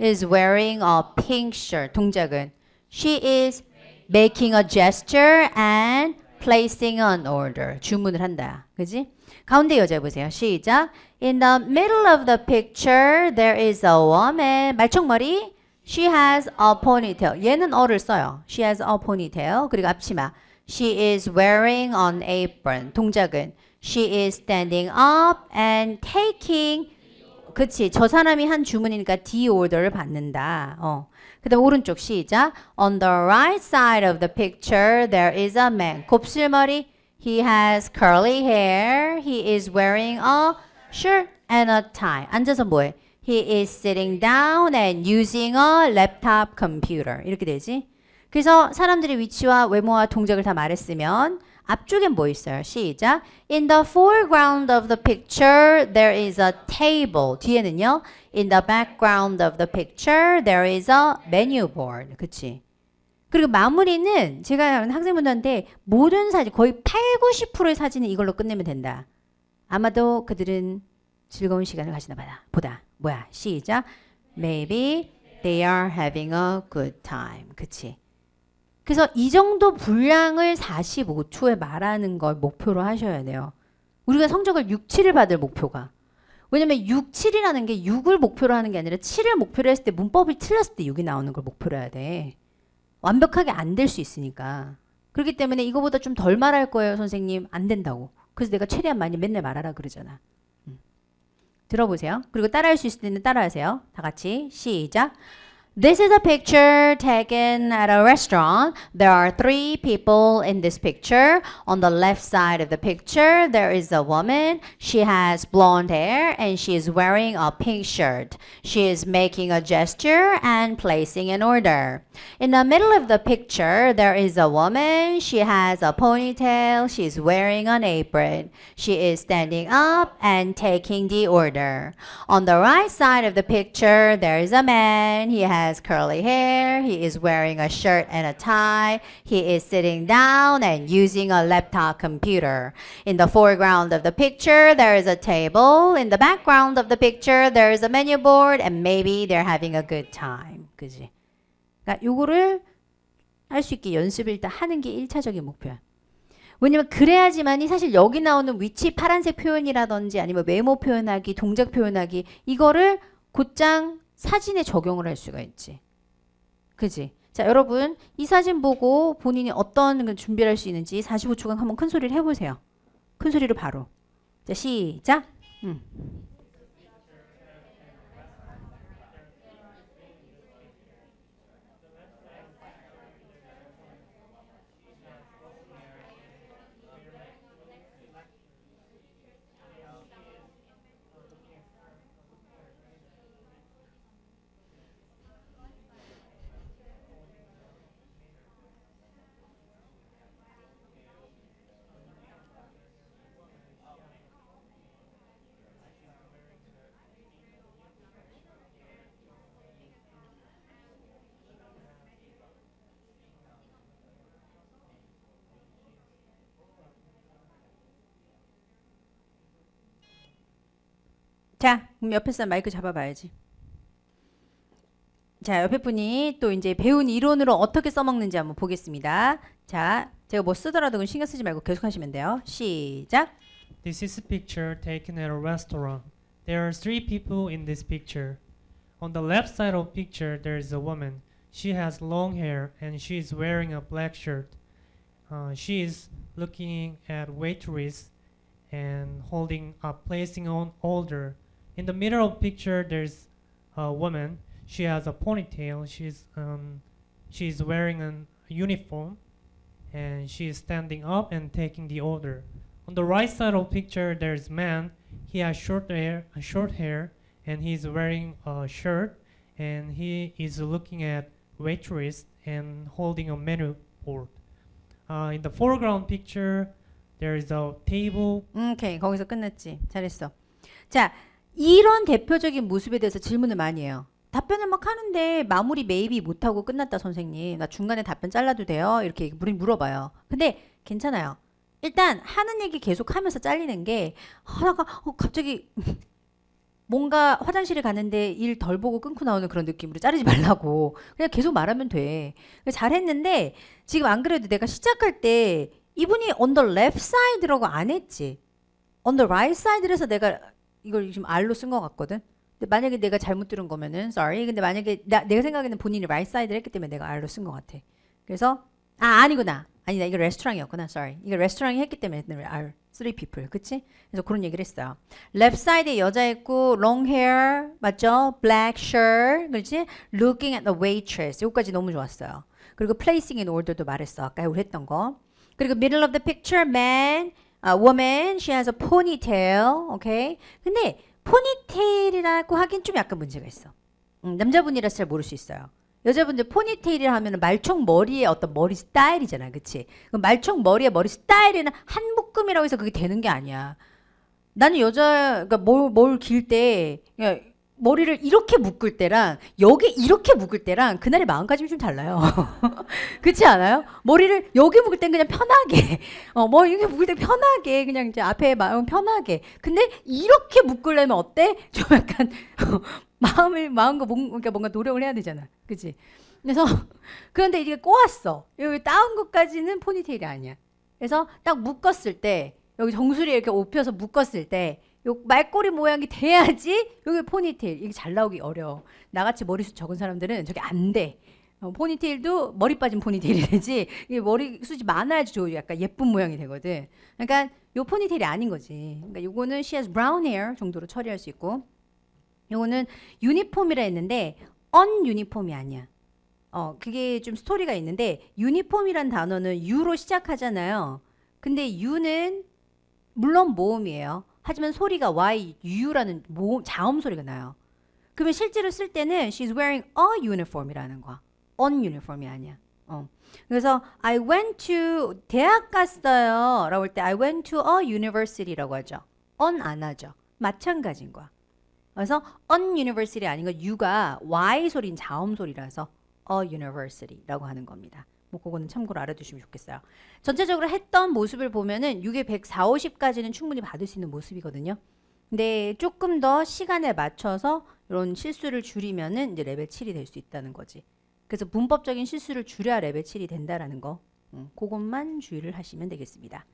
Is wearing a pink shirt. 동작은 She is making a gesture and placing an order. 주문을 한다. 그지? 가운데 여자 보세요. 시작. In the middle of the picture, there is a woman. 말총머리. She has a ponytail. 얘는 어를 써요. She has a ponytail. 그리고 앞치마. She is wearing an apron. 동작은 She is standing up and taking 그치 저 사람이 한 주문이니까 D order를 받는다. 어. 그 다음 오른쪽 시작. On the right side of the picture there is a man. 곱슬머리. He has curly hair. He is wearing a shirt and a tie. 앉아서 뭐해? He is sitting down and using a laptop computer. 이렇게 되지. 그래서 사람들의 위치와 외모와 동작을 다 말했으면 앞쪽엔 뭐 있어요? 시작. In the foreground of the picture, there is a table. 뒤에는요. In the background of the picture, there is a menu board. 그치? 그리고 마무리는 제가 학생분들한테 모든 사진, 거의 8, 90%의 사진은 이걸로 끝내면 된다. 아마도 그들은 즐거운 시간을 가시나 보다. 보다. 뭐야? 시작. Maybe they are having a good time. 그치? 그래서 이 정도 분량을 45초에 말하는 걸 목표로 하셔야 돼요. 우리가 성적을 6, 7을 받을 목표가. 왜냐면 6, 7이라는 게 6을 목표로 하는 게 아니라 7을 목표로 했을 때문법이 틀렸을 때 6이 나오는 걸 목표로 해야 돼. 완벽하게 안 될 수 있으니까. 그렇기 때문에 이거보다 좀 덜 말할 거예요, 선생님. 안 된다고. 그래서 내가 최대한 많이 맨날 말하라 그러잖아. 음. 들어보세요. 그리고 따라할 수 있을 때는 따라하세요. 다 같이 시작. This is a picture taken at a restaurant. There are three people in this picture. On the left side of the picture, there is a woman. She has blonde hair and she is wearing a pink shirt. She is making a gesture and placing an order. In the middle of the picture, there is a woman. She has a ponytail. She is wearing an apron. She is standing up and taking the order. On the right side of the picture, there is a man. He has has curly hair. He is wearing a shirt and a tie. He is sitting down and using a laptop computer. In the foreground of the picture, there is a table. In the background of the picture, there is a menu board and maybe they're having a good time. 그지? 그러니까 요거를 할 수 있게 연습을 일단 하는 게 1차적인 목표야. 왜냐면 그래야지만이 사실 여기 나오는 위치 파란색 표현이라든지 아니면 외모 표현하기, 동작 표현하기 이거를 곧장 사진에 적용을 할 수가 있지. 그지? 자, 여러분 이 사진 보고 본인이 어떤 그 준비를 할 수 있는지 45초간 한번 큰 소리를 해보세요. 큰 소리로 바로. 자, 시작. 음. 자, 그럼 옆에 사람 마이크 잡아봐야지. 자, 옆에 분이 또 이제 배운 이론으로 어떻게 써먹는지 한번 보겠습니다. 자, 제가 뭐 쓰더라도 신경 쓰지 말고 계속 하시면 돼요. 시작. This is a picture taken at a restaurant. There are three people in this picture. On the left side of the picture, there is a woman. She has long hair and she is wearing a black shirt. Uh, she is looking at waitress and holding a placing on order. In the middle the picture, there's a woman. She has a ponytail. She's um, she's wearing a uniform, and she is standing up and taking the order. On the right side of the picture, there's man. He has short hair, short hair, and he's wearing a shirt, and he is looking at waitress and holding a menu board. Uh, in the foreground picture, there is a table. 오케이, okay, 거기서 끝났지. 잘했어. 자. 이런 대표적인 모습에 대해서 질문을 많이 해요. 답변을 막 하는데 마무리 매입이 못하고 끝났다 선생님. 나 중간에 답변 잘라도 돼요? 이렇게 물어봐요. 근데 괜찮아요. 일단 하는 얘기 계속 하면서 잘리는 게 하다가 어, 갑자기 뭔가 화장실에 가는데 일 덜 보고 끊고 나오는 그런 느낌으로 자르지 말라고 그냥 계속 말하면 돼. 잘했는데 지금 안 그래도 내가 시작할 때 이분이 on the left side라고 안 했지. on the right side에서 내가 이걸 지금 R로 쓴 것 같거든. 근데 만약에 내가 잘못 들은 거면은 sorry. 근데 만약에 나, 내가 생각에는 본인이 right side를 했기 때문에 내가 R로 쓴 것 같아. 그래서 아 아니구나. 아니다 이거 레스토랑이었구나. sorry. 이거 레스토랑이 했기 때문에 R. three people. 그치? 그래서 그런 얘기를 했어요. left side에 여자였고 long hair 맞죠? black shirt 그렇지? looking at the waitress. 여기까지 너무 좋았어요. 그리고 placing in order도 말했어. 아까 우리 했던 거. 그리고 middle of the picture man A woman, she has a ponytail. Okay. 근데 포니테일이라고 하긴 좀 약간 문제가 있어. 음, 남자분이라서 잘 모를 수 있어요. 여자분들 포니테일이라 하면 말총 머리의 어떤 머리 스타일이잖아. 그치? 말총 머리의 머리 스타일에는 한 묶음이라고 해서 그게 되는 게 아니야. 나는 여자, 가 그러니까 뭘, 뭘 길 때, 그니까 머리를 이렇게 묶을 때랑 여기 이렇게 묶을 때랑 그날의 마음가짐이 좀 달라요. [LAUGHS] 그렇지 않아요? 머리를 여기 묶을 땐 그냥 편하게 어, 머 이렇게 묶을 때 편하게 그냥 이제 앞에 마음 편하게 근데 이렇게 묶으려면 어때? 좀 약간 [LAUGHS] 마음을 마음과 몸, 그러니까 뭔가 노력을 해야 되잖아. 그렇 그래서 [LAUGHS] 그런데 이게 꼬았어. 여기 따온 것까지는 포니테일이 아니야. 그래서 딱 묶었을 때 여기 정수리 이렇게 옵혀서 묶었을 때요 말꼬리 모양이 돼야지 여기 포니테일 이게 잘 나오기 어려워. 나같이 머리숱 적은 사람들은 저게 안 돼. 어, 포니테일도 머리 빠진 포니테일이 [LAUGHS] 되지 이게 머리숱이 많아야지 저 약간 예쁜 모양이 되거든. 그러니까 요 포니테일이 아닌 거지. 그러니까 요거는 she has brown hair 정도로 처리할 수 있고 요거는 유니폼이라 했는데 언 유니폼이 아니야. 어, 그게 좀 스토리가 있는데 유니폼이란 단어는 유로 시작하잖아요. 근데 유는 물론 모음이에요. 하지만 소리가 y u라는 모음, 자음 소리가 나요. 그러면 실제로 쓸 때는 she's wearing a uniform이라는 거 on uniform이 아니야. 어. 그래서 I went to 대학 갔어요. 라고 할 때 I went to a university라고 하죠. on 안 하죠. 마찬가지인 거야. 그래서 on university 아닌 거 u가 y 소리인 자음 소리라서 a university라고 하는 겁니다. 뭐 그거는 참고로 알아두시면 좋겠어요. 전체적으로 했던 모습을 보면은 이게 104, 50까지는 충분히 받을 수 있는 모습이거든요. 근데 조금 더 시간에 맞춰서 이런 실수를 줄이면은 이제 레벨 7이 될 수 있다는 거지. 그래서 문법적인 실수를 줄여야 레벨 7이 된다라는 거. 음, 그것만 주의를 하시면 되겠습니다.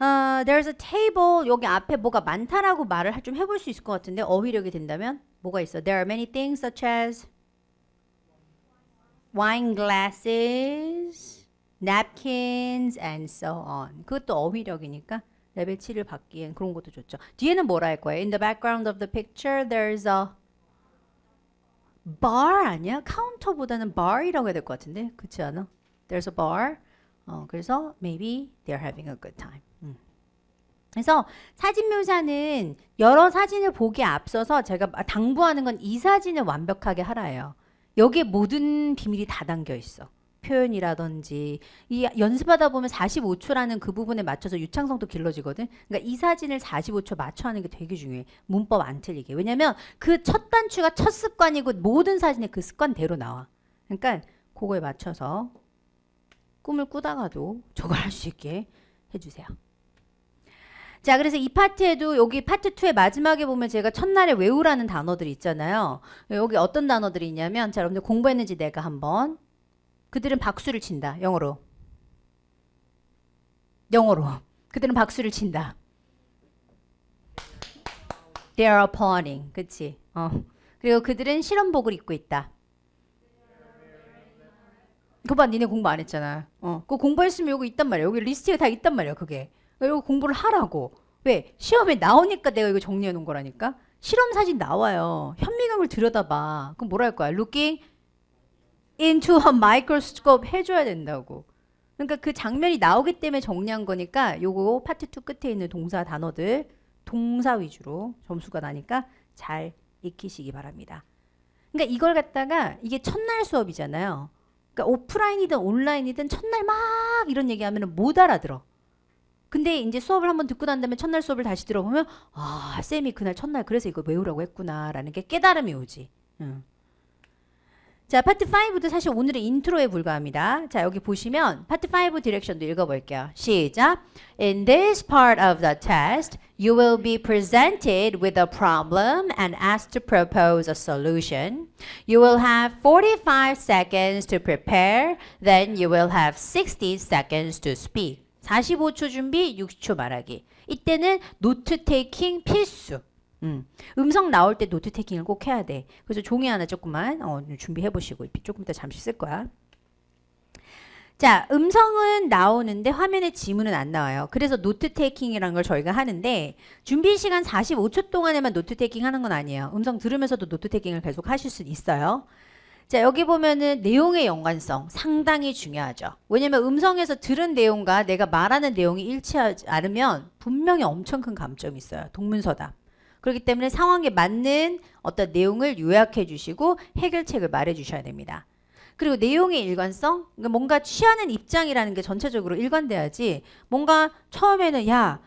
Uh, there's a table. 여기 앞에 뭐가 많다라고 말을 좀 해볼 수 있을 것 같은데 어휘력이 된다면 뭐가 있어? There are many things such as wine glasses, napkins, and so on. 그것도 어휘력이니까 레벨 7을 받기엔 그런 것도 좋죠. 뒤에는 뭐라 할 거예요? In the background of the picture, there's a bar 아니야? 카운터보다는 bar이라고 해야 될 것 같은데 그렇지 않아? There's a bar. 어, 그래서 maybe they're having a good time. 음. 그래서 사진 묘사는 여러 사진을 보기 앞서서 제가 당부하는 건 이 사진을 완벽하게 하라예요. 여기에 모든 비밀이 다 담겨 있어. 표현이라든지 이 연습하다 보면 45초라는 그 부분에 맞춰서 유창성도 길러지거든. 그러니까 이 사진을 45초 맞춰 하는 게 되게 중요해. 문법 안 틀리게. 왜냐면 그 첫 단추가 첫 습관이고 모든 사진에 그 습관대로 나와. 그러니까 그거에 맞춰서 꿈을 꾸다가도 저걸 할 수 있게 해주세요. 자, 그래서 이 파트에도 여기 파트 2의 마지막에 보면 제가 첫날에 외우라는 단어들이 있잖아요. 여기 어떤 단어들이 있냐면 자, 여러분들 공부했는지 내가 한번 그들은 박수를 친다. 영어로. 영어로. 그들은 박수를 친다. They are applauding. 그치? 어. 그리고 그들은 실험복을 입고 있다. 그봐 니네 공부 안 했잖아. 어, 그 공부했으면 여기 있단 말이야. 여기 리스트에 다 있단 말이야. 그게. 그러니까 이거 공부를 하라고. 왜? 시험에 나오니까 내가 이거 정리해 놓은 거라니까. 실험 사진 나와요. 현미경을 들여다봐. 그럼 뭐랄 거야? Looking into a microscope 해줘야 된다고. 그러니까 그 장면이 나오기 때문에 정리한 거니까 요거 파트 2 끝에 있는 동사 단어들 동사 위주로 점수가 나니까 잘 익히시기 바랍니다. 그러니까 이걸 갖다가 이게 첫날 수업이잖아요. 그러니까 오프라인이든 온라인이든 첫날 막 이런 얘기하면 못 알아들어. 근데 이제 수업을 한번 듣고 난 다음에 첫날 수업을 다시 들어보면 아 쌤이 그날 첫날 그래서 이거 외우라고 했구나라는 게 깨달음이 오지. 응. 자 파트 5도 사실 오늘의 인트로에 불과합니다. 자 여기 보시면 파트 5 디렉션도 읽어볼게요. 시작. In this part of the test, you will be presented with a problem and asked to propose a solution. You will have 45 seconds to prepare, then you will have 60 seconds to speak. 45초 준비, 60초 말하기. 이때는 노트 테이킹 필수. 음. 음성 나올 때 노트 테이킹을 꼭 해야 돼. 그래서 종이 하나 조금만 어, 준비해 보시고 조금 이따 잠시 쓸 거야. 자, 음성은 나오는데 화면에 지문은 안 나와요. 그래서 노트 테이킹이라는 걸 저희가 하는데 준비 시간 45초 동안에만 노트 테이킹 하는 건 아니에요. 음성 들으면서도 노트 테이킹을 계속 하실 수 있어요. 자, 여기 보면은 내용의 연관성 상당히 중요하죠. 왜냐면 음성에서 들은 내용과 내가 말하는 내용이 일치하지 않으면 분명히 엄청 큰 감점이 있어요. 동문서다 그렇기 때문에 상황에 맞는 어떤 내용을 요약해 주시고 해결책을 말해 주셔야 됩니다. 그리고 내용의 일관성, 그러니까 뭔가 취하는 입장이라는 게 전체적으로 일관돼야지 뭔가 처음에는 야,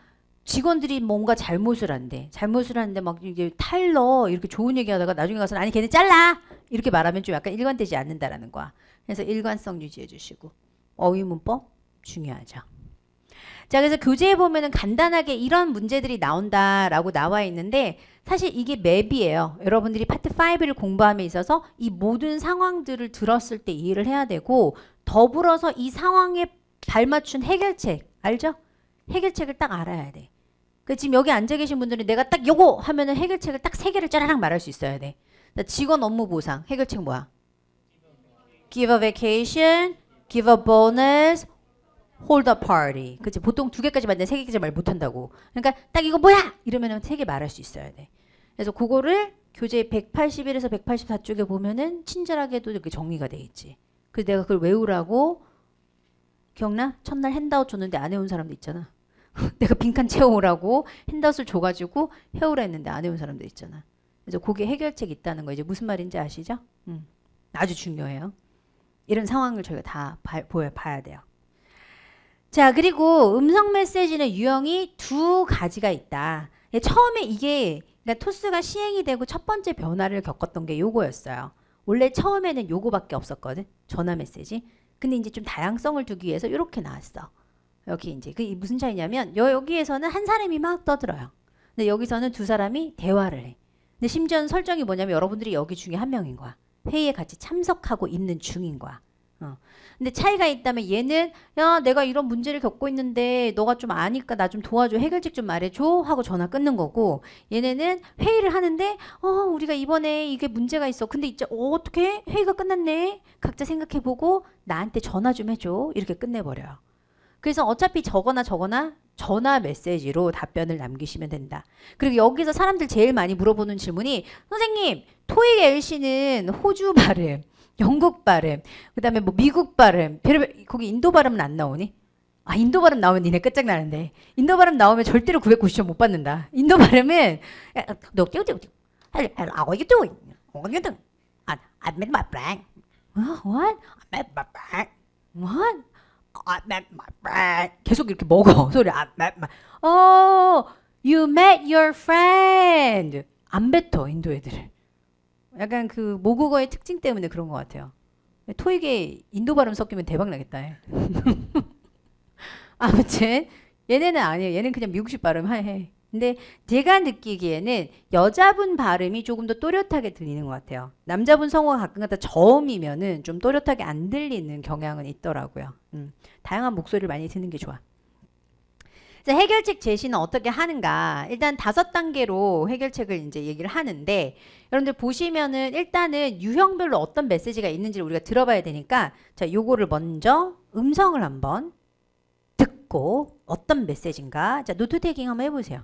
직원들이 뭔가 잘못을 한대. 잘못을 하는데 막 이게 탈러 이렇게 좋은 얘기 하다가 나중에 가서 아니 걔네 잘라! 이렇게 말하면 좀 약간 일관되지 않는다라는 거야. 그래서 일관성 유지해 주시고 어휘문법 중요하죠. 자 그래서 교재에 보면은 간단하게 이런 문제들이 나온다라고 나와 있는데 사실 이게 맵이에요. 여러분들이 파트 5를 공부함에 있어서 이 모든 상황들을 들었을 때 이해를 해야 되고 더불어서 이 상황에 발맞춘 해결책 알죠? 해결책을 딱 알아야 돼. 그 지금 여기 앉아 계신 분들이 내가 딱 요거 하면은 해결책을 딱 세 개를 짜라랑 말할 수 있어야 돼. 직원 업무 보상 해결책 뭐야? Give a vacation, give a bonus, hold a party. 그치? 보통 두 개까지 만든 세 개까지 말 못한다고. 그러니까 딱 이거 뭐야? 이러면은 세 개 말할 수 있어야 돼. 그래서 그거를 교재 181에서 184쪽에 보면은 친절하게도 이렇게 정리가 돼 있지. 그래서 내가 그걸 외우라고 기억나? 첫날 핸드아웃 줬는데 안 해온 사람도 있잖아. [LAUGHS] 내가 빈칸 채워오라고 핸닷을 드 줘가지고 해오라 했는데 안 해온 사람도 있잖아. 그래서 그게 해결책 있다는 거 이제 무슨 말인지 아시죠? 음, 아주 중요해요. 이런 상황을 저희가 다 봐, 보여 봐야 돼요. 자 그리고 음성 메시지는 유형이 두 가지가 있다. 예, 처음에 이게 그러니까 토스가 시행이 되고 첫 번째 변화를 겪었던 게 요거였어요. 원래 처음에는 요거밖에 없었거든. 전화 메시지. 근데 이제 좀 다양성을 두기 위해서 이렇게 나왔어. 여기 이제 그게 무슨 차이냐면 여, 여기에서는 한 사람이 막 떠들어요. 근데 여기서는 두 사람이 대화를 해. 근데 심지어는 설정이 뭐냐면 여러분들이 여기 중에 한 명인 거야. 회의에 같이 참석하고 있는 중인 거야. 어. 근데 차이가 있다면 얘는 야 내가 이런 문제를 겪고 있는데 너가 좀 아니까 나 좀 도와줘 해결책 좀 말해줘 하고 전화 끊는 거고 얘네는 회의를 하는데 어 우리가 이번에 이게 문제가 있어 근데 이제 어, 어떻게 회의가 끝났네 각자 생각해보고 나한테 전화 좀 해줘 이렇게 끝내버려요. 그래서 어차피 저거나 저거나 전화 메시지로 답변을 남기시면 된다. 그리고 여기서 사람들 제일 많이 물어보는 질문이 선생님 토익 LC는 호주 발음, 영국 발음, 그다음에 뭐 미국 발음, 별의별 거기 인도 발음은 안 나오니? 아 인도 발음 나오면 니네 끝장나는데 인도 발음 나오면 절대로 990점 못 받는다. 인도 발음은 너 뛰어뛰어 헬 헬, how are you d o I met my friend. What? I met my friend. What? I met 계속 이렇게 먹어. [LAUGHS] 소리 I met my. Oh, you met your friend. 안 뱉어 인도 애들을. 약간 그 모국어의 특징 때문에 그런 것 같아요. 토익에 인도 발음 섞이면 대박 나겠다. 예. [LAUGHS] 아무튼 얘네는 아니에요. 얘는 그냥 미국식 발음 해. 근데 제가 느끼기에는 여자분 발음이 조금 더 또렷하게 들리는 것 같아요. 남자분 성우가 가끔가다 저음이면은 좀 또렷하게 안 들리는 경향은 있더라고요. 음, 다양한 목소리를 많이 듣는 게 좋아. 자, 해결책 제시는 어떻게 하는가? 일단 다섯 단계로 해결책을 이제 얘기를 하는데 여러분들 보시면은 일단은 유형별로 어떤 메시지가 있는지를 우리가 들어봐야 되니까 자, 요거를 먼저 음성을 한번 듣고 어떤 메시지인가? 자, 노트 태깅 한번 해 보세요.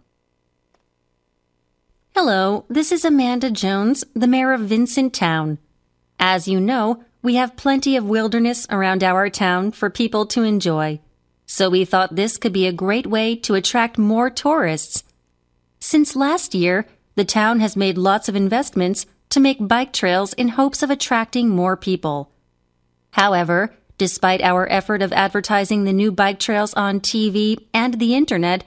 Hello, this is Amanda Jones, the mayor of Vincent Town. As you know, we have plenty of wilderness around our town for people to enjoy, so we thought this could be a great way to attract more tourists. Since last year, the town has made lots of investments to make bike trails in hopes of attracting more people. However, despite our effort of advertising the new bike trails on TV and the internet,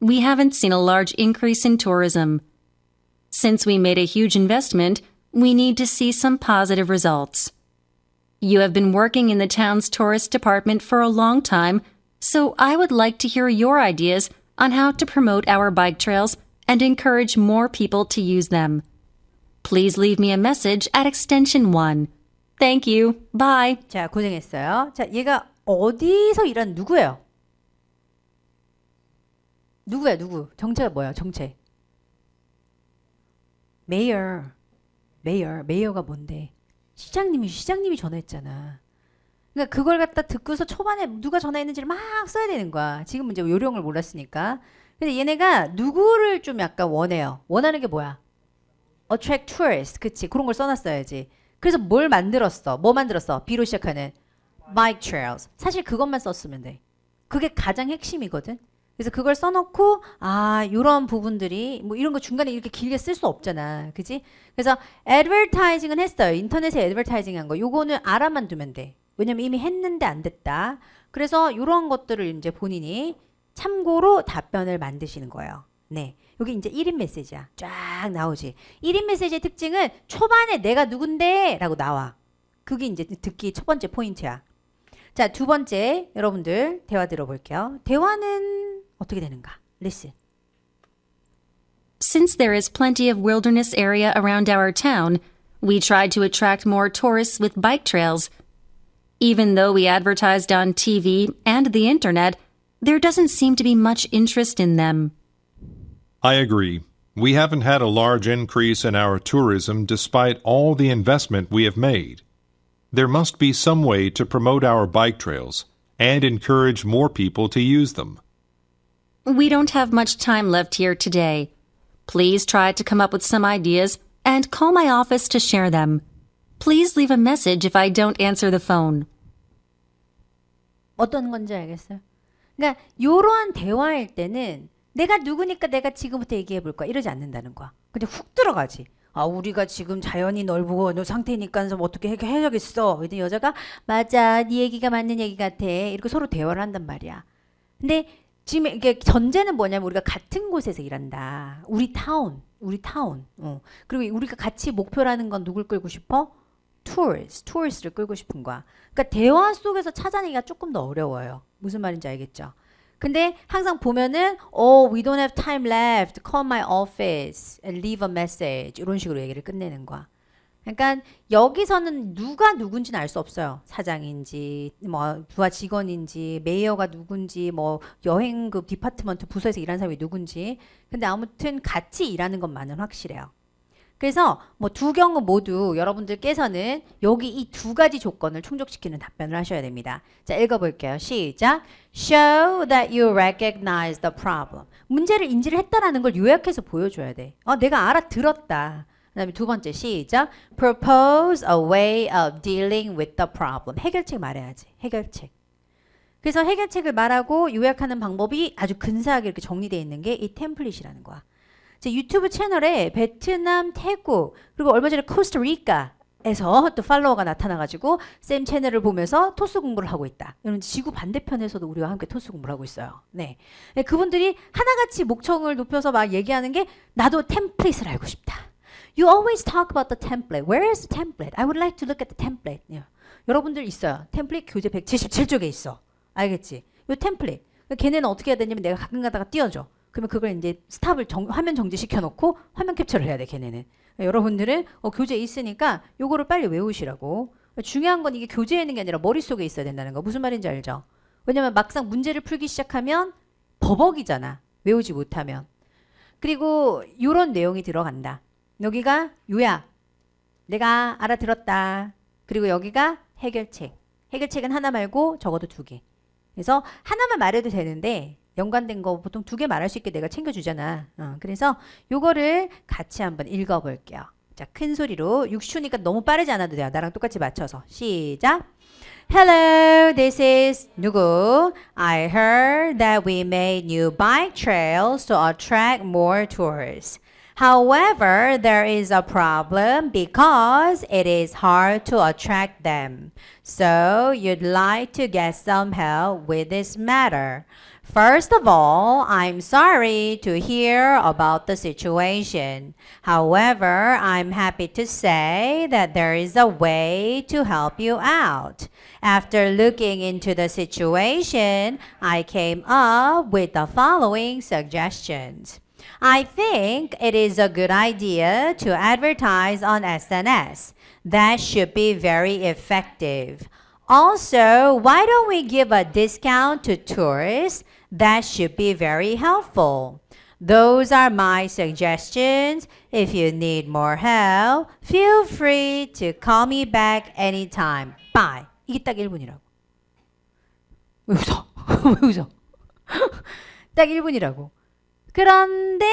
we haven't seen a large increase in tourism. Since we made a huge investment, we need to see some positive results. You have been working in the town's tourist department for a long time, so I would like to hear your ideas on how to promote our bike trails and encourage more people to use them. Please leave me a message at extension 1. Thank you. Bye. 자, 고생했어요. 자, 얘가 어디서 일한 누구예요? 누구야, 누구? 정체가 뭐야, 정체? 메이어, 메이어, 메이어가 뭔데? 시장님이 시장님이 전화했잖아. 그러니까 그걸 갖다 듣고서 초반에 누가 전화했는지를 막 써야 되는 거야. 지금 이제 요령을 몰랐으니까. 근데 얘네가 누구를 좀 약간 원해요. 원하는 게 뭐야? attract tourists. 그치. 그런 걸 써놨어야지. 그래서 뭘 만들었어? 뭐 만들었어? B로 시작하는. bike trails. 사실 그것만 썼으면 돼. 그게 가장 핵심이거든. 그래서 그걸 써놓고 아 이런 부분들이 뭐 이런 거 중간에 이렇게 길게 쓸 수 없잖아 그지 그래서 advertising은 했어요 인터넷에 advertising 한거 요거는 알아만 두면 돼 왜냐면 이미 했는데 안 됐다 그래서 이런 것들을 이제 본인이 참고로 답변을 만드시는 거예요 네 여기 이제 1인 메시지야 쫙 나오지 1인 메시지의 특징은 초반에 내가 누군데 라고 나와 그게 이제 듣기 첫 번째 포인트야 자, 두 번째 여러분들 대화 들어볼게요. 대화는 어떻게 되는가? Listen. Since there is plenty of wilderness area around our town, we tried to attract more tourists with bike trails. Even though we advertised on TV and the internet, there doesn't seem to be much interest in them. I agree. We haven't had a large increase in our tourism despite all the investment we have made. There must be some way to promote our bike trails and encourage more people to use them. We don't have much time left here today. Please try to come up with some ideas and call my office to share them. Please leave a message if I don't answer the phone. 어떤 건지 알겠어요? 그러니까 이러한 대화일 때는 내가 누구니까 내가 지금부터 얘기해 볼 거야 이러지 않는다는 거야. 근데 훅 들어가지. 아 우리가 지금 자연이 넓고 너 상태니까 어떻게 해결해야겠어. 근데 여자가 맞아 네 얘기가 맞는 얘기 같아. 이렇게 서로 대화를 한단 말이야. 근데 지금 이게 전제는 뭐냐면 우리가 같은 곳에서 일한다. 우리 타운, 우리 타운. 어. 그리고 우리가 같이 목표라는 건 누굴 끌고 싶어? 투 o 스투 s 스를 끌고 싶은 거야. 그러니까 대화 속에서 찾아내기가 조금 더 어려워요. 무슨 말인지 알겠죠? 근데 항상 보면은 oh we don't have time left. call my office and leave a message 이런 식으로 얘기를 끝내는 거야. 그러니까 여기서는 누가 누군지는 알 수 없어요. 사장인지 뭐 부하 직원인지 메이어가 누군지 뭐 여행급 디파트먼트 부서에서 일하는 사람이 누군지. 근데 아무튼 같이 일하는 것만은 확실해요. 그래서 뭐 두 경우 모두 여러분들께서는 여기 이 두 가지 조건을 충족시키는 답변을 하셔야 됩니다. 자, 읽어볼게요. 시작. Show that you recognize the problem. 문제를 인지를 했다라는 걸 요약해서 보여줘야 돼. 어, 내가 알아들었다. 그다음에 두 번째 시작. Propose a way of dealing with the problem. 해결책 말해야지. 해결책. 그래서 해결책을 말하고 요약하는 방법이 아주 근사하게 이렇게 정리되어 있는 게 이 템플릿이라는 거야. 제 유튜브 채널에 베트남, 태국 그리고 얼마 전에 코스타리카 에서 또 팔로워가 나타나가지고 쌤 채널을 보면서 토스 공부를 하고 있다. 이런 지구 반대편에서도 우리와 함께 토스 공부를 하고 있어요. 네, 네 그분들이 하나같이 목청을 높여서 막 얘기하는 게 나도 템플릿을 알고 싶다. You always talk about the template. Where is the template? I would like to look at the template. Yeah. 네. 여러분들 있어요. 템플릿 교재 177쪽에 있어. 알겠지? 이 템플릿. 그러니까 걔네는 어떻게 해야 되냐면 내가 가끔 가다가 띄워줘. 그러면 그걸 이제 스탑을 정, 화면 정지시켜 놓고 화면 캡처를 해야 돼 걔네는. 그러니까 여러분들은 어, 교재 있으니까 요거를 빨리 외우시라고. 그러니까 중요한 건 이게 교재에 있는 게 아니라 머릿속에 있어야 된다는 거. 무슨 말인지 알죠? 왜냐면 막상 문제를 풀기 시작하면 버벅이잖아. 외우지 못하면. 그리고 요런 내용이 들어간다. 여기가 요약. 내가 알아들었다. 그리고 여기가 해결책. 해결책은 하나 말고 적어도 두 개. 그래서 하나만 말해도 되는데 연관된 거 보통 두 개 말할 수 있게 내가 챙겨주잖아. 어, 그래서 요거를 같이 한번 읽어볼게요. 자, 큰 소리로. 6슈니까 너무 빠르지 않아도 돼요. 나랑 똑같이 맞춰서. 시작. Hello, this is 누구? I heard that we made new bike trails to attract more tourists. However, there is a problem because it is hard to attract them. So you'd like to get some help with this matter. First of all, I'm sorry to hear about the situation. However, I'm happy to say that there is a way to help you out. After looking into the situation, I came up with the following suggestions. I think it is a good idea to advertise on SNS. That should be very effective. Also, why don't we give a discount to tourists? That should be very helpful. Those are my suggestions. If you need more help, feel free to call me back anytime. Bye. 이게 딱 1분이라고. 왜 웃어? [LAUGHS] 왜 웃어? 딱 [LAUGHS] 1분이라고. 그런데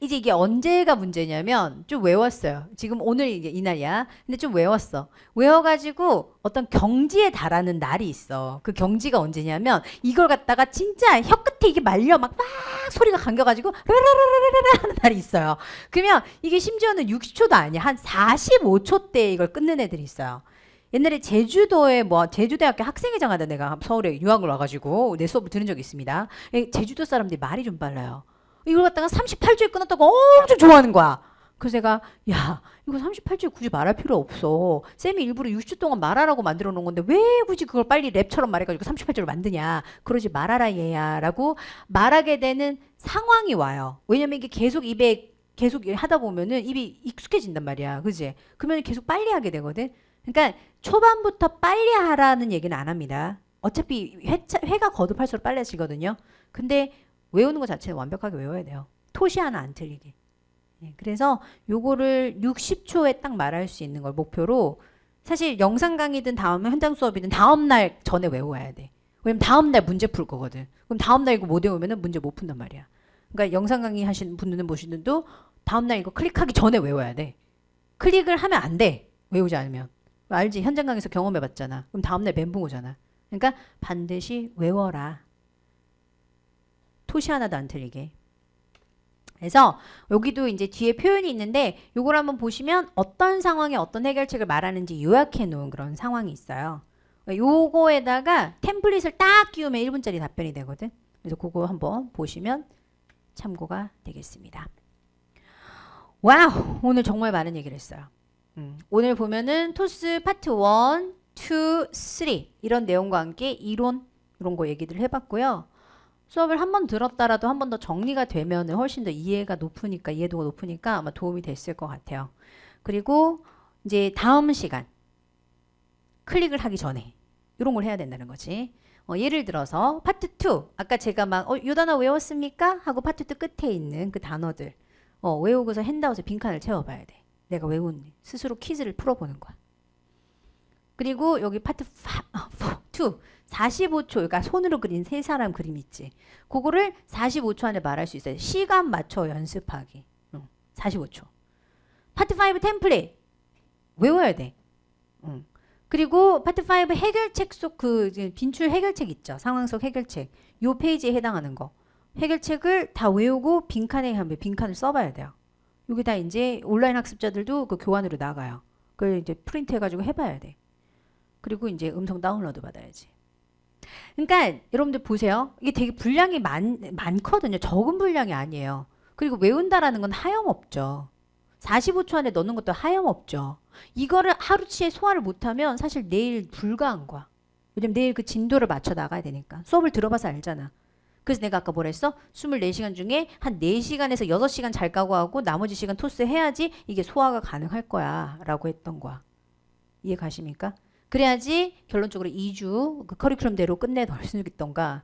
이제 이게 언제가 문제냐면 좀 외웠어요. 지금 오늘 이제 이날이야. 근데 좀 외웠어. 외워가지고 어떤 경지에 달하는 날이 있어. 그 경지가 언제냐면 이걸 갖다가 진짜 혀 끝에 이게 말려 막, 막 소리가 감겨가지고 라라라라라 하는 날이 있어요. 그러면 이게 심지어는 60초도 아니야. 한 45초 때 이걸 끊는 애들이 있어요. 옛날에 제주도에 뭐 제주대학교 학생회장 하다 내가 서울에 유학을 와가지고 내 수업을 들은 적이 있습니다. 제주도 사람들이 말이 좀 빨라요. 이걸 갖다가 38주에 끊었다고 엄청 좋아하는 거야. 그래서 제가야 이거 38주에 굳이 말할 필요 없어. 쌤이 일부러 60주 동안 말하라고 만들어 놓은 건데 왜 굳이 그걸 빨리 랩처럼 말해가지고 38주를 만드냐. 그러지 말아라 얘야 라고 말하게 되는 상황이 와요. 왜냐면 이게 계속 입에 계속 하다 보면은 입이 익숙해진단 말이야. 그지? 그러면 계속 빨리 하게 되거든. 그러니까 초반부터 빨리 하라는 얘기는 안 합니다. 어차피 회차, 회가 거듭할수록 빨라지거든요. 근데 외우는 것 자체 완벽하게 외워야 돼요. 토시 하나 안 틀리게. 예, 그래서 요거를 60초에 딱 말할 수 있는 걸 목표로 사실 영상 강의든 다음 현장 수업이든 다음 날 전에 외워야 돼. 왜냐면 다음 날 문제 풀 거거든. 그럼 다음 날 이거 못외우면 문제 못 푼단 말이야. 그러니까 영상 강의 하시는 분들은 보시는도 다음 날 이거 클릭하기 전에 외워야 돼. 클릭을 하면 안 돼. 외우지 않으면. 알지? 현장 강의에서 경험해 봤잖아. 그럼 다음 날 멘붕 오잖아. 그러니까 반드시 외워라. 토시 하나도 안 틀리게. 그래서 여기도 이제 뒤에 표현이 있는데 이걸 한번 보시면 어떤 상황에 어떤 해결책을 말하는지 요약해 놓은 그런 상황이 있어요. 요거에다가 템플릿을 딱 끼우면 1분짜리 답변이 되거든. 그래서 그거 한번 보시면 참고가 되겠습니다. 와우! 오늘 정말 많은 얘기를 했어요. 음, 오늘 보면은 토스 파트 1, 2, 3 이런 내용과 함께 이론 이런 거얘기를 해봤고요. 수업을 한 번 들었다라도 한 번 더 정리가 되면 훨씬 더 이해가 높으니까 이해도가 높으니까 아마 도움이 됐을 것 같아요. 그리고 이제 다음 시간 클릭을 하기 전에 이런 걸 해야 된다는 거지. 어, 예를 들어서 파트 2 아까 제가 막 어, 이 단어 외웠습니까? 하고 파트 2 끝에 있는 그 단어들 어, 외우고서 핸드아웃에 빈칸을 채워봐야 돼. 내가 외운 스스로 퀴즈를 풀어보는 거야. 그리고 여기 파트 5, 4, 2 45초, 그러니까 손으로 그린 세 사람 그림 있지. 그거를 45초 안에 말할 수 있어요. 시간 맞춰 연습하기. 45초. 파트 5 템플릿 외워야 돼. 응. 그리고 파트 5 해결책 속 그 빈출 해결책 있죠. 상황 속 해결책. 요 페이지에 해당하는 거. 해결책을 다 외우고 빈칸에 한 번 빈칸을 써봐야 돼요. 여기 다 이제 온라인 학습자들도 그 교환으로 나가요. 그걸 이제 프린트 해가지고 해봐야 돼. 그리고 이제 음성 다운로드 받아야지. 그러니까 여러분들 보세요. 이게 되게 분량이 많, 많거든요. 적은 분량이 아니에요. 그리고 외운다라는 건 하염없죠. 45초 안에 넣는 것도 하염없죠. 이거를 하루치에 소화를 못하면 사실 내일 불가한 거야. 왜냐면 내일 그 진도를 맞춰 나가야 되니까. 수업을 들어봐서 알잖아. 그래서 내가 아까 뭐라 했어? 24시간 중에 한 4시간에서 6시간 잘 까고 하고 나머지 시간 토스 해야지 이게 소화가 가능할 거야. 라고 했던 거야. 이해 가십니까? 그래야지 결론적으로 2주 그 커리큘럼대로 끝내놓을 수 있던가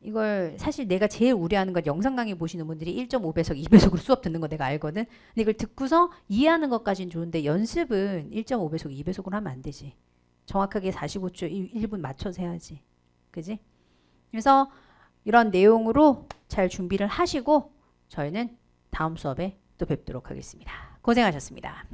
이걸 사실 내가 제일 우려하는 건 영상 강의 보시는 분들이 1.5배속, 2배속으로 수업 듣는 거 내가 알거든. 근데 이걸 듣고서 이해하는 것까지는 좋은데 연습은 1.5배속, 2배속으로 하면 안 되지. 정확하게 45초 1분 맞춰서 해야지. 그지? 그래서 이런 내용으로 잘 준비를 하시고 저희는 다음 수업에 또 뵙도록 하겠습니다. 고생하셨습니다.